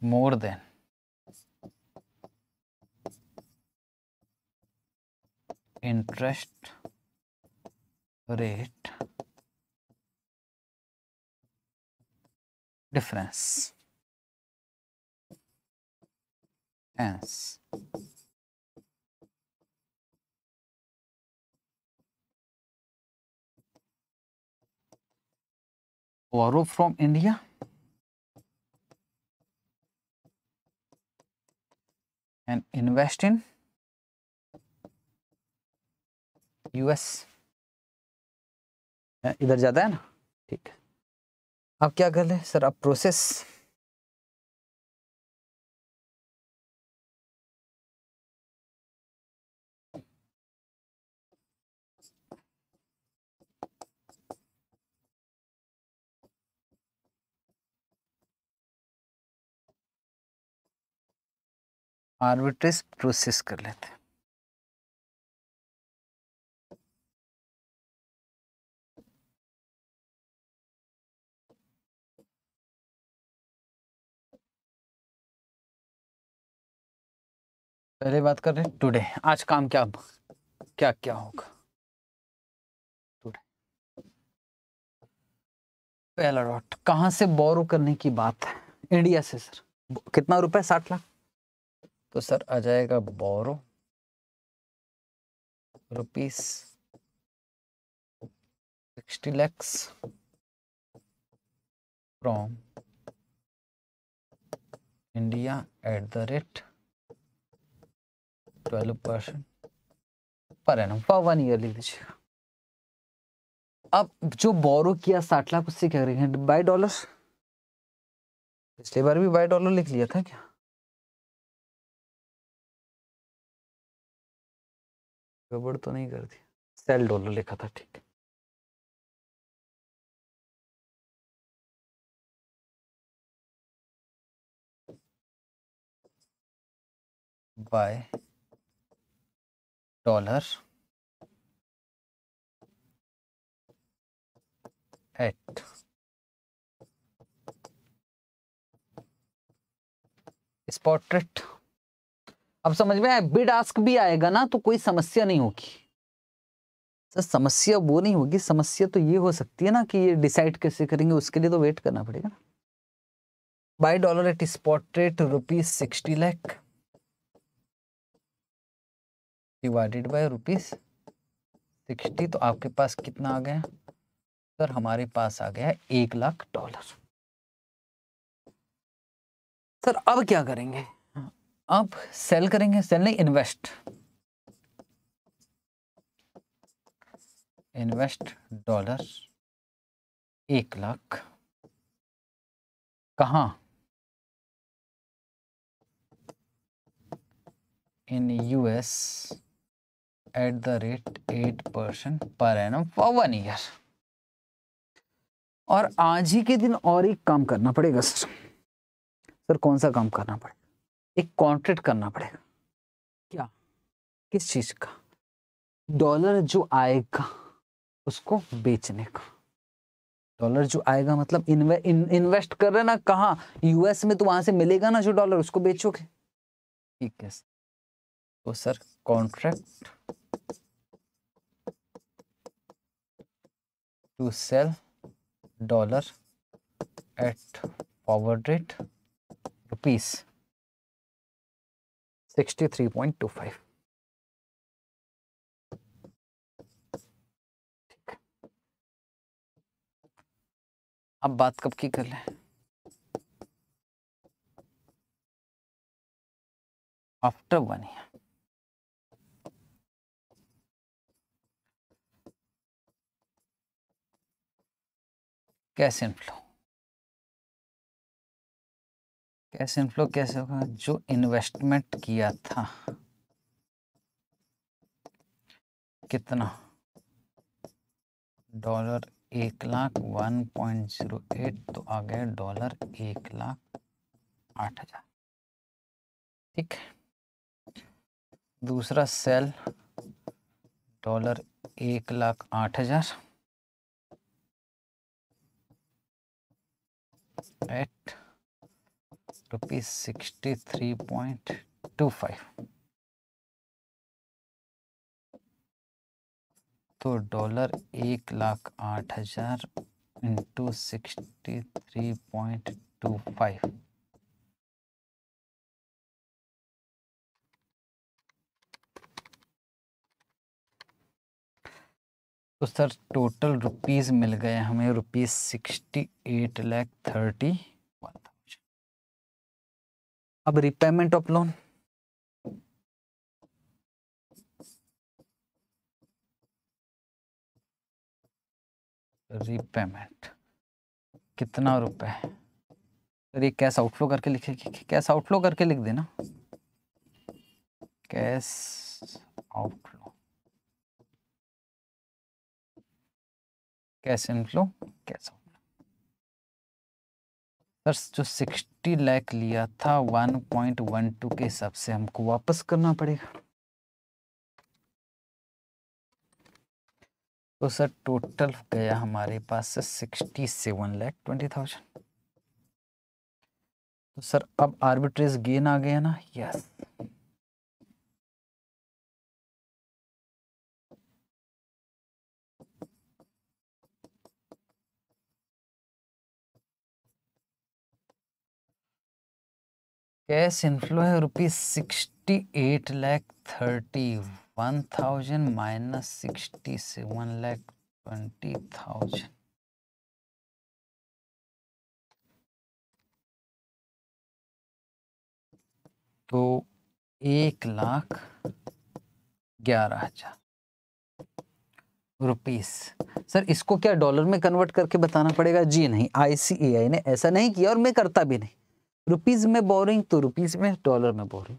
more than interest rate difference. Hence, borrow from India? And invest in US हाँ, इधर जाता है ना ठीक अब क्या कर ले सर अब प्रोसेस आर्बिट्रेज प्रोसेस कर लेते हैं पहले बात कर रहे हैं टुडे आज काम क्या क्या क्या होगा टुडे पहला डॉट कहां से बोरो करने की बात है इंडिया से सर कितना रुपए साठ लाख तो सर आ जाएगा borrow rupees sixty lakhs from India at the rate twelve percent पर एन पर वन ईयर लिख दीजिएगा अब जो बोरो किया साठ लाख उससे क्या करेंगे बाई डॉलर पिछली बार भी बाई डॉलर लिख लिया था क्या गड़बड़ तो नहीं कर दी सेल डॉलर लिखा था ठीक है डॉलर एट स्पॉट्रेट अब समझ में आया बिड आस्क भी आएगा ना तो कोई समस्या नहीं होगी सर समस्या वो नहीं होगी समस्या तो ये हो सकती है ना कि ये डिसाइड कैसे करेंगे उसके लिए तो वेट करना पड़ेगा ना buy dollar at spot rate rupees sixty lakh divided by rupees sixty तो आपके पास कितना आ गया सर हमारे पास आ गया एक लाख डॉलर सर अब क्या करेंगे आप सेल करेंगे सेल नहीं इन्वेस्ट इन्वेस्ट डॉलर एक लाख कहा in US at the rate eight percent पर एम फॉर वन ईयर और आज ही के दिन और एक काम करना पड़ेगा सर सर कौन सा काम करना पड़ेगा एक कॉन्ट्रैक्ट करना पड़ेगा क्या किस चीज़ का डॉलर जो आएगा उसको बेचने का डॉलर जो आएगा मतलब इन्वे, इन, इन्वेस्ट कर रहे ना कहा यूएस में तो वहां से मिलेगा ना जो डॉलर उसको बेचोगे ठीक है तो sir contract to sell dollar at forward rate rupees अब बात कब की कर लें after one year cash inflow cash inflow कैसे होगा जो इन्वेस्टमेंट किया था कितना डॉलर एक lakh one point zero eight तो आ गया डॉलर एक लाख आठ हजार ठीक है दूसरा सेल डॉलर एक लाख आठ हजार at rupees sixty three point two five तो डॉलर एक लाख आठ हजार into sixty three point two five तो सर टोटल रुपीस मिल गए हमें rupees sixty eight lakh thirty अब रिपेमेंट ऑफ लोन रिपेमेंट कितना रुपए सर ये कैश आउटफ्लो करके लिखे कैश आउटफ्लो करके लिख देना cash outflow cash inflow cash outflow sir जो सिक्स फिफ्टी लैख लिया था वन पॉइंट वन टू के हिसाब से हमको वापस करना पड़ेगा तो सर टोटल गया हमारे पास sixty seven lakh twenty thousand तो सर अब आर्बिट्रेज गेन आ गया ना यस कैश इनफ्लो है rupees sixty eight lakh thirty one thousand minus sixty से वन लैख ट्वेंटी थाउजेंड तो एक लाख ग्यारह हजार रुपीस सर इसको क्या डॉलर में कन्वर्ट करके बताना पड़ेगा जी नहीं आईसीएआई ने ऐसा नहीं किया और मैं करता भी नहीं रुपीज में बोरिंग तो रुपीज में डॉलर में बोरिंग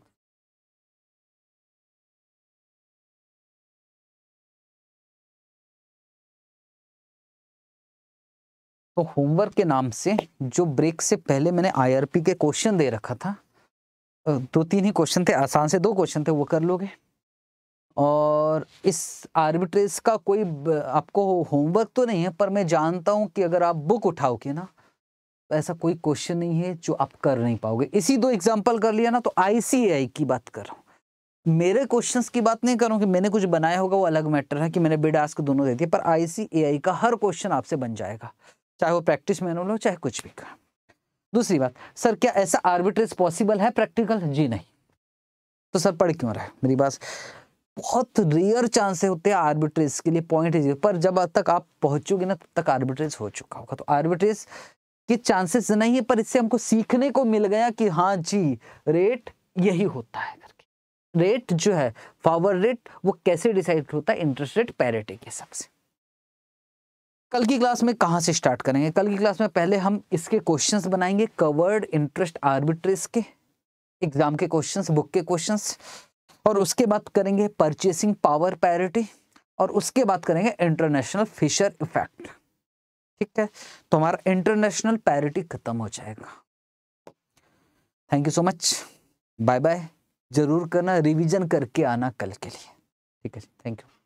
तो होमवर्क के नाम से जो ब्रेक से पहले मैंने आईआरपी के क्वेश्चन दे रखा था दो तीन ही क्वेश्चन थे आसान से दो क्वेश्चन थे वो कर लोगे और इस आर्बिट्रेज का कोई आपको होमवर्क तो नहीं है पर मैं जानता हूं कि अगर आप बुक उठाओगे ना ऐसा कोई क्वेश्चन नहीं है जो आप कर नहीं पाओगे इसी दो एग्जाम्पल कर लिया ना तो आईसीएआई की बात कर रहा हूँ मेरे क्वेश्चंस की बात नहीं करूँ कि मैंने कुछ बनाया होगा वो अलग मैटर है कि मैंने बिड आस्क दोनों दे दिए पर आईसीएआई का हर क्वेश्चन आपसे बन जाएगा चाहे वो प्रैक्टिस मैनुअल हो चाहे कुछ भी कर दूसरी बात सर क्या ऐसा आर्बिट्रेज पॉसिबल है प्रैक्टिकल जी नहीं तो सर पढ़ क्यों रहा है मेरी पास बहुत रेयर चांसेस होते हैं आर्बिट्रेज के लिए पॉइंट पर जब तक आप पहुंचोगे ना तब तक आर्बिट्रेज हो चुका होगा तो आर्बिट्रेज कि चांसेस नहीं है पर इससे हमको सीखने को मिल गया कि हाँ जी रेट यही होता है करके रेट जो है फॉवर रेट वो कैसे डिसाइड होता है इंटरेस्ट रेट पैरिटी के हिसाब से कल की क्लास में कहाँ से स्टार्ट करेंगे कल की क्लास में पहले हम इसके क्वेश्चंस बनाएंगे कवर्ड इंटरेस्ट आर्बिट्रेज के एग्जाम के क्वेश्चंस बुक के क्वेश्चंस और उसके बाद करेंगे परचेसिंग पावर पैरिटी और उसके बाद करेंगे इंटरनेशनल फिशर इफेक्ट ठीक है तो हमारा इंटरनेशनल पैरिटी खत्म हो जाएगा thank you so much bye bye जरूर करना रिवीजन करके आना कल के लिए ठीक है थैंक यू